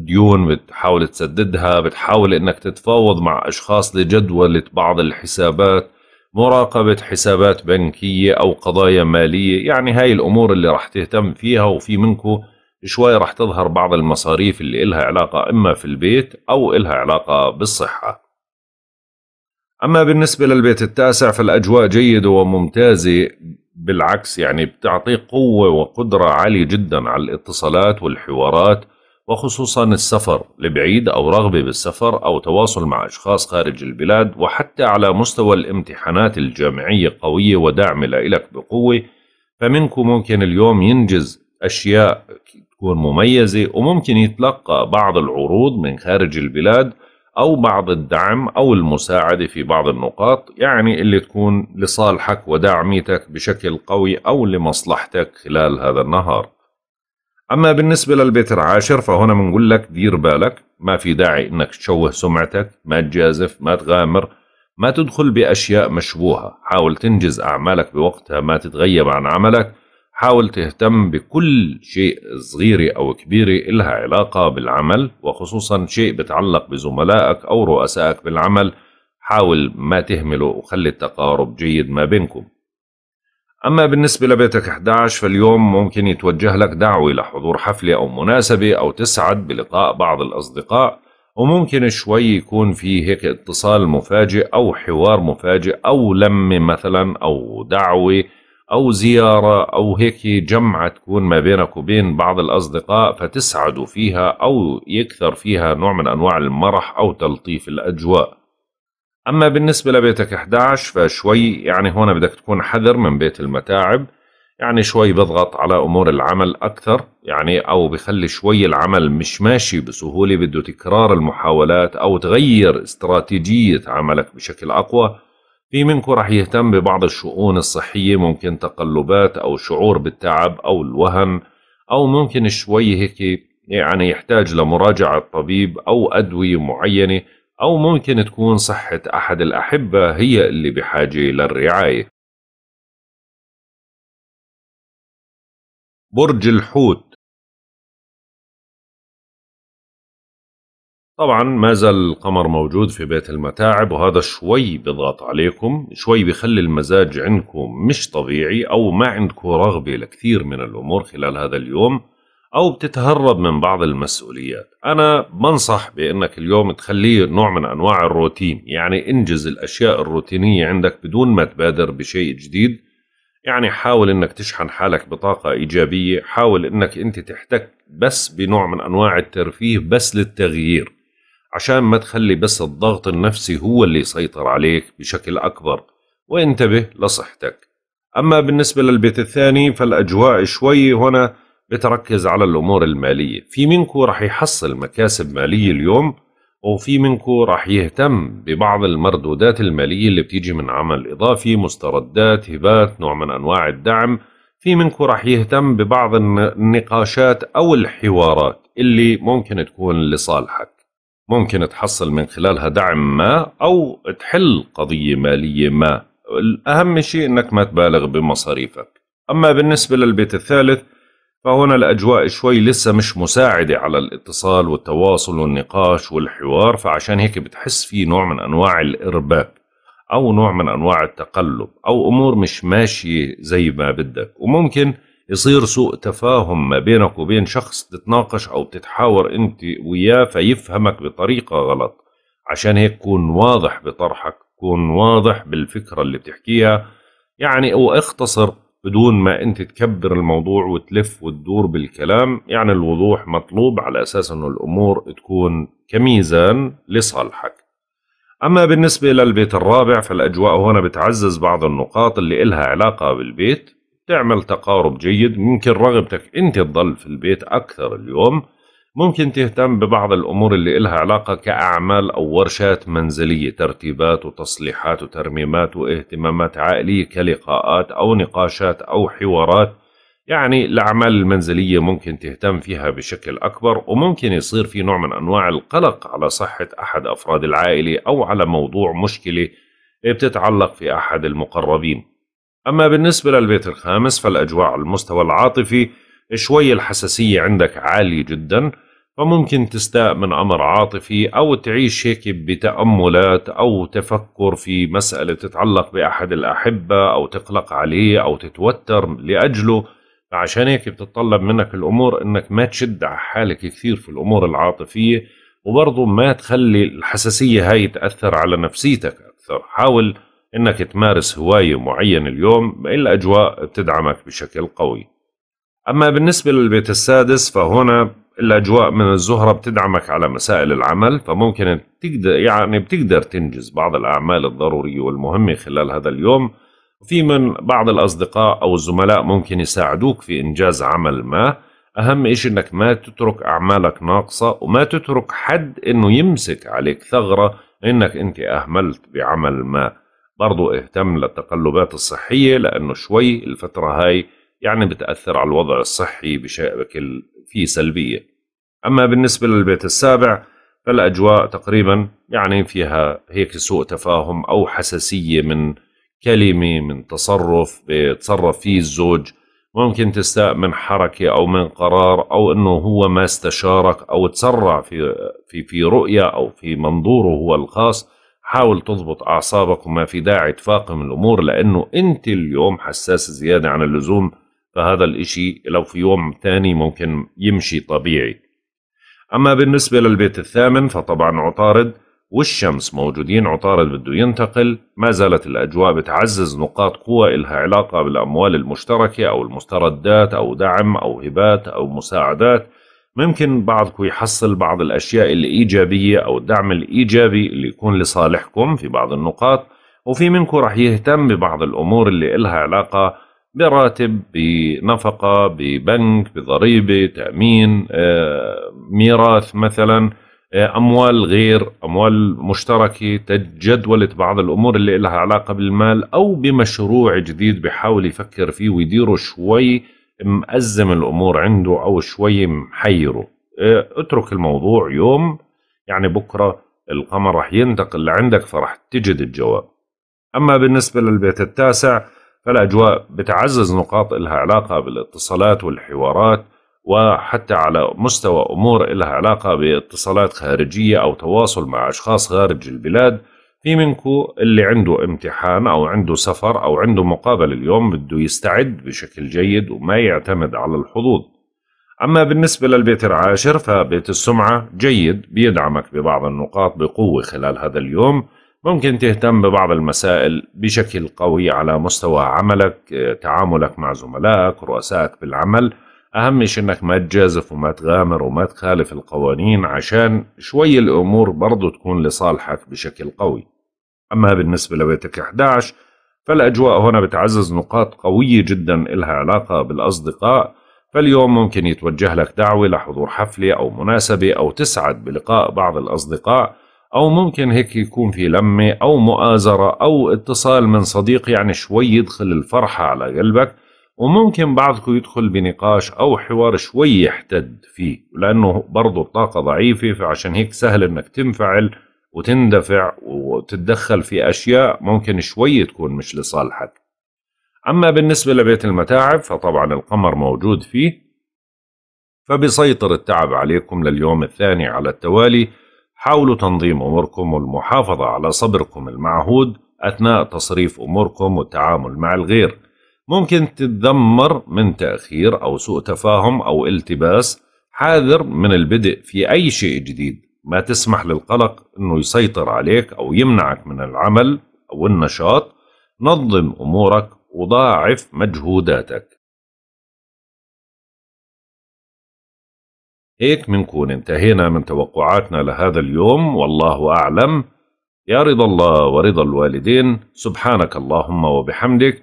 ديون بتحاول تسددها بتحاول انك تتفاوض مع اشخاص لجدولة بعض الحسابات مراقبة حسابات بنكية او قضايا مالية يعني هاي الامور اللي راح تهتم فيها وفي منكم شوي رح تظهر بعض المصاريف اللي إلها علاقة إما في البيت أو إلها علاقة بالصحة أما بالنسبة للبيت التاسع فالأجواء جيدة وممتازة بالعكس يعني بتعطي قوة وقدرة عالية جدا على الاتصالات والحوارات وخصوصا السفر لبعيد أو رغبة بالسفر أو تواصل مع أشخاص خارج البلاد وحتى على مستوى الامتحانات الجامعية قوية ودعم لك بقوة فمنكم ممكن اليوم ينجز أشياء تكون مميزة وممكن يتلقى بعض العروض من خارج البلاد أو بعض الدعم أو المساعدة في بعض النقاط يعني اللي تكون لصالحك وداعميتك بشكل قوي أو لمصلحتك خلال هذا النهار أما بالنسبة للبيت العاشر فهنا بنقول لك دير بالك ما في داعي إنك تشوه سمعتك ما تجازف ما تغامر ما تدخل بأشياء مشبوهة حاول تنجز أعمالك بوقتها ما تتغيب عن عملك حاول تهتم بكل شيء صغيرة أو كبيرة إلها علاقة بالعمل وخصوصا شيء بتعلق بزملائك أو رؤسائك بالعمل حاول ما تهمله وخلي التقارب جيد ما بينكم أما بالنسبة لبيتك 11 فاليوم ممكن يتوجه لك دعوة لحضور حفلة أو مناسبة أو تسعد بلقاء بعض الأصدقاء وممكن شوي يكون في هيك اتصال مفاجئ أو حوار مفاجئ أو لمة مثلا أو دعوة أو زيارة أو هيك جمعة تكون ما بينك وبين بعض الأصدقاء فتسعدوا فيها أو يكثر فيها نوع من أنواع المرح أو تلطيف الأجواء أما بالنسبة لبيتك 11 فشوي يعني هون بدك تكون حذر من بيت المتاعب يعني شوي بضغط على أمور العمل أكثر يعني أو بخلي شوي العمل مش ماشي بسهولة بده تكرار المحاولات أو تغير استراتيجية عملك بشكل أقوى في منكم راح يهتم ببعض الشؤون الصحية ممكن تقلبات أو شعور بالتعب أو الوهن أو ممكن شوي هيك يعني يحتاج لمراجعة طبيب أو أدوية معينة أو ممكن تكون صحة أحد الأحبة هي اللي بحاجة للرعاية برج الحوت طبعا ما زال القمر موجود في بيت المتاعب وهذا شوي بضغط عليكم شوي بخلي المزاج عندكم مش طبيعي أو ما عندكم رغبة لكثير من الأمور خلال هذا اليوم أو بتتهرب من بعض المسؤوليات أنا بنصح بأنك اليوم تخليه نوع من أنواع الروتين يعني انجز الأشياء الروتينية عندك بدون ما تبادر بشيء جديد يعني حاول انك تشحن حالك بطاقة ايجابية حاول انك انت تحتك بس بنوع من انواع الترفيه بس للتغيير عشان ما تخلي بس الضغط النفسي هو اللي يسيطر عليك بشكل أكبر وانتبه لصحتك أما بالنسبة للبيت الثاني فالأجواء شوي هنا بتركز على الأمور المالية في منكو رح يحصل مكاسب مالية اليوم وفي منكو رح يهتم ببعض المردودات المالية اللي بتيجي من عمل إضافي مستردات هبات نوع من أنواع الدعم في منكو رح يهتم ببعض النقاشات أو الحوارات اللي ممكن تكون لصالحك ممكن تحصل من خلالها دعم ما أو تحل قضية مالية ما الأهم شيء أنك ما تبالغ بمصاريفك أما بالنسبة للبيت الثالث فهنا الأجواء شوي لسه مش مساعدة على الاتصال والتواصل والنقاش والحوار فعشان هيك بتحس في نوع من أنواع الإرباك أو نوع من أنواع التقلب أو أمور مش ماشية زي ما بدك وممكن يصير سوء تفاهم ما بينك وبين شخص تتناقش أو تتحاور أنت وياه فيفهمك بطريقة غلط عشان هيك كون واضح بطرحك كون واضح بالفكرة اللي بتحكيها يعني واختصر بدون ما انت تكبر الموضوع وتلف وتدور بالكلام يعني الوضوح مطلوب على اساس انه الامور تكون كميزان لصالحك اما بالنسبة للبيت الرابع فالاجواء هنا بتعزز بعض النقاط اللي إلها علاقة بالبيت تعمل تقارب جيد ممكن رغبتك أنت تضل في البيت أكثر اليوم ممكن تهتم ببعض الأمور اللي إلها علاقة كأعمال أو ورشات منزلية ترتيبات وتصليحات وترميمات واهتمامات عائلية كلقاءات أو نقاشات أو حوارات يعني الأعمال المنزلية ممكن تهتم فيها بشكل أكبر وممكن يصير في نوع من أنواع القلق على صحة أحد أفراد العائلة أو على موضوع مشكلة بتتعلق في أحد المقربين أما بالنسبة للبيت الخامس فالأجواء على المستوى العاطفي شوي الحساسية عندك عالية جدا فممكن تستاء من أمر عاطفي أو تعيش هيك بتأملات أو تفكر في مسألة تتعلق بأحد الأحبة أو تقلق عليه أو تتوتر لأجله فعشان هيك بتتطلب منك الأمور أنك ما تشد على حالك كثير في الأمور العاطفية وبرضه ما تخلي الحساسية هاي تأثر على نفسيتك أكثر حاول إنك تمارس هواية معينة اليوم الأجواء بتدعمك بشكل قوي أما بالنسبة للبيت السادس فهنا الأجواء من الزهرة بتدعمك على مسائل العمل فممكن تقدر يعني بتقدر تنجز بعض الأعمال الضرورية والمهمة خلال هذا اليوم وفي من بعض الأصدقاء أو الزملاء ممكن يساعدوك في إنجاز عمل ما أهم إشي إنك ما تترك أعمالك ناقصة وما تترك حد إنه يمسك عليك ثغرة إنك أنت أهملت بعمل ما برضو اهتم للتقلبات الصحية لأنه شوي الفترة هاي يعني بتأثر على الوضع الصحي بشكل فيه سلبية أما بالنسبة للبيت السابع فالأجواء تقريبا يعني فيها هيك سوء تفاهم أو حساسية من كلمة من تصرف بيتصرف فيه الزوج ممكن تستاء من حركة أو من قرار أو أنه هو ما استشارك أو تسرع في, في, في رؤية أو في منظوره هو الخاص حاول تضبط أعصابك وما في داعي تفاقم الأمور لأنه أنت اليوم حساس زيادة عن اللزوم فهذا الإشي لو في يوم تاني ممكن يمشي طبيعي أما بالنسبة للبيت الثامن فطبعا عطارد والشمس موجودين عطارد بده ينتقل ما زالت الأجواء بتعزز نقاط قوة إلها علاقة بالأموال المشتركة أو المستردات أو دعم أو هبات أو مساعدات ممكن بعضكم يحصل بعض الأشياء الإيجابية أو الدعم الإيجابي اللي يكون لصالحكم في بعض النقاط وفي منكم رح يهتم ببعض الأمور اللي إلها علاقة براتب بنفقة ببنك بضريبة تأمين آه، ميراث مثلا آه، أموال غير أموال مشتركة تجدولة بعض الأمور اللي إلها علاقة بالمال أو بمشروع جديد بحاول يفكر فيه ويديره شوي مأزم الأمور عنده أو شوي محيره آه، اترك الموضوع يوم يعني بكرة القمر راح ينتقل لعندك فراح تجد الجواب أما بالنسبة للبيت التاسع فالأجواء بتعزز نقاط إلها علاقة بالاتصالات والحوارات وحتى على مستوى أمور إلها علاقة باتصالات خارجية أو تواصل مع أشخاص خارج البلاد في منكو اللي عنده امتحان أو عنده سفر أو عنده مقابلة اليوم بده يستعد بشكل جيد وما يعتمد على الحظوظ أما بالنسبة للبيت العاشر فبيت السمعة جيد بيدعمك ببعض النقاط بقوة خلال هذا اليوم ممكن تهتم ببعض المسائل بشكل قوي على مستوى عملك آه، تعاملك مع زملائك رؤسائك بالعمل أهم شيء إنك ما تجازف وما تغامر وما تخالف القوانين عشان شوي الأمور برضو تكون لصالحك بشكل قوي أما بالنسبة لبيتك 11 فالأجواء هنا بتعزز نقاط قوية جدا إلها علاقة بالأصدقاء فاليوم ممكن يتوجه لك دعوة لحضور حفلة أو مناسبة أو تسعد بلقاء بعض الأصدقاء أو ممكن هيك يكون في لمة أو مؤازرة أو اتصال من صديق يعني شوي يدخل الفرحة على قلبك وممكن بعضكم يدخل بنقاش أو حوار شوي يحتد فيه لأنه برضه الطاقة ضعيفة فعشان هيك سهل إنك تنفعل وتندفع وتتدخل في أشياء ممكن شوي تكون مش لصالحك أما بالنسبة لبيت المتاعب فطبعا القمر موجود فيه فبيسيطر التعب عليكم لليوم الثاني على التوالي حاولوا تنظيم أموركم والمحافظة على صبركم المعهود أثناء تصريف أموركم والتعامل مع الغير ممكن تتذمر من تأخير أو سوء تفاهم أو التباس حاذر من البدء في أي شيء جديد ما تسمح للقلق أنه يسيطر عليك أو يمنعك من العمل أو النشاط نظم أمورك وضاعف مجهوداتك هيك منكون انتهينا من توقعاتنا لهذا اليوم والله أعلم يا رضا الله ورضا الوالدين سبحانك اللهم وبحمدك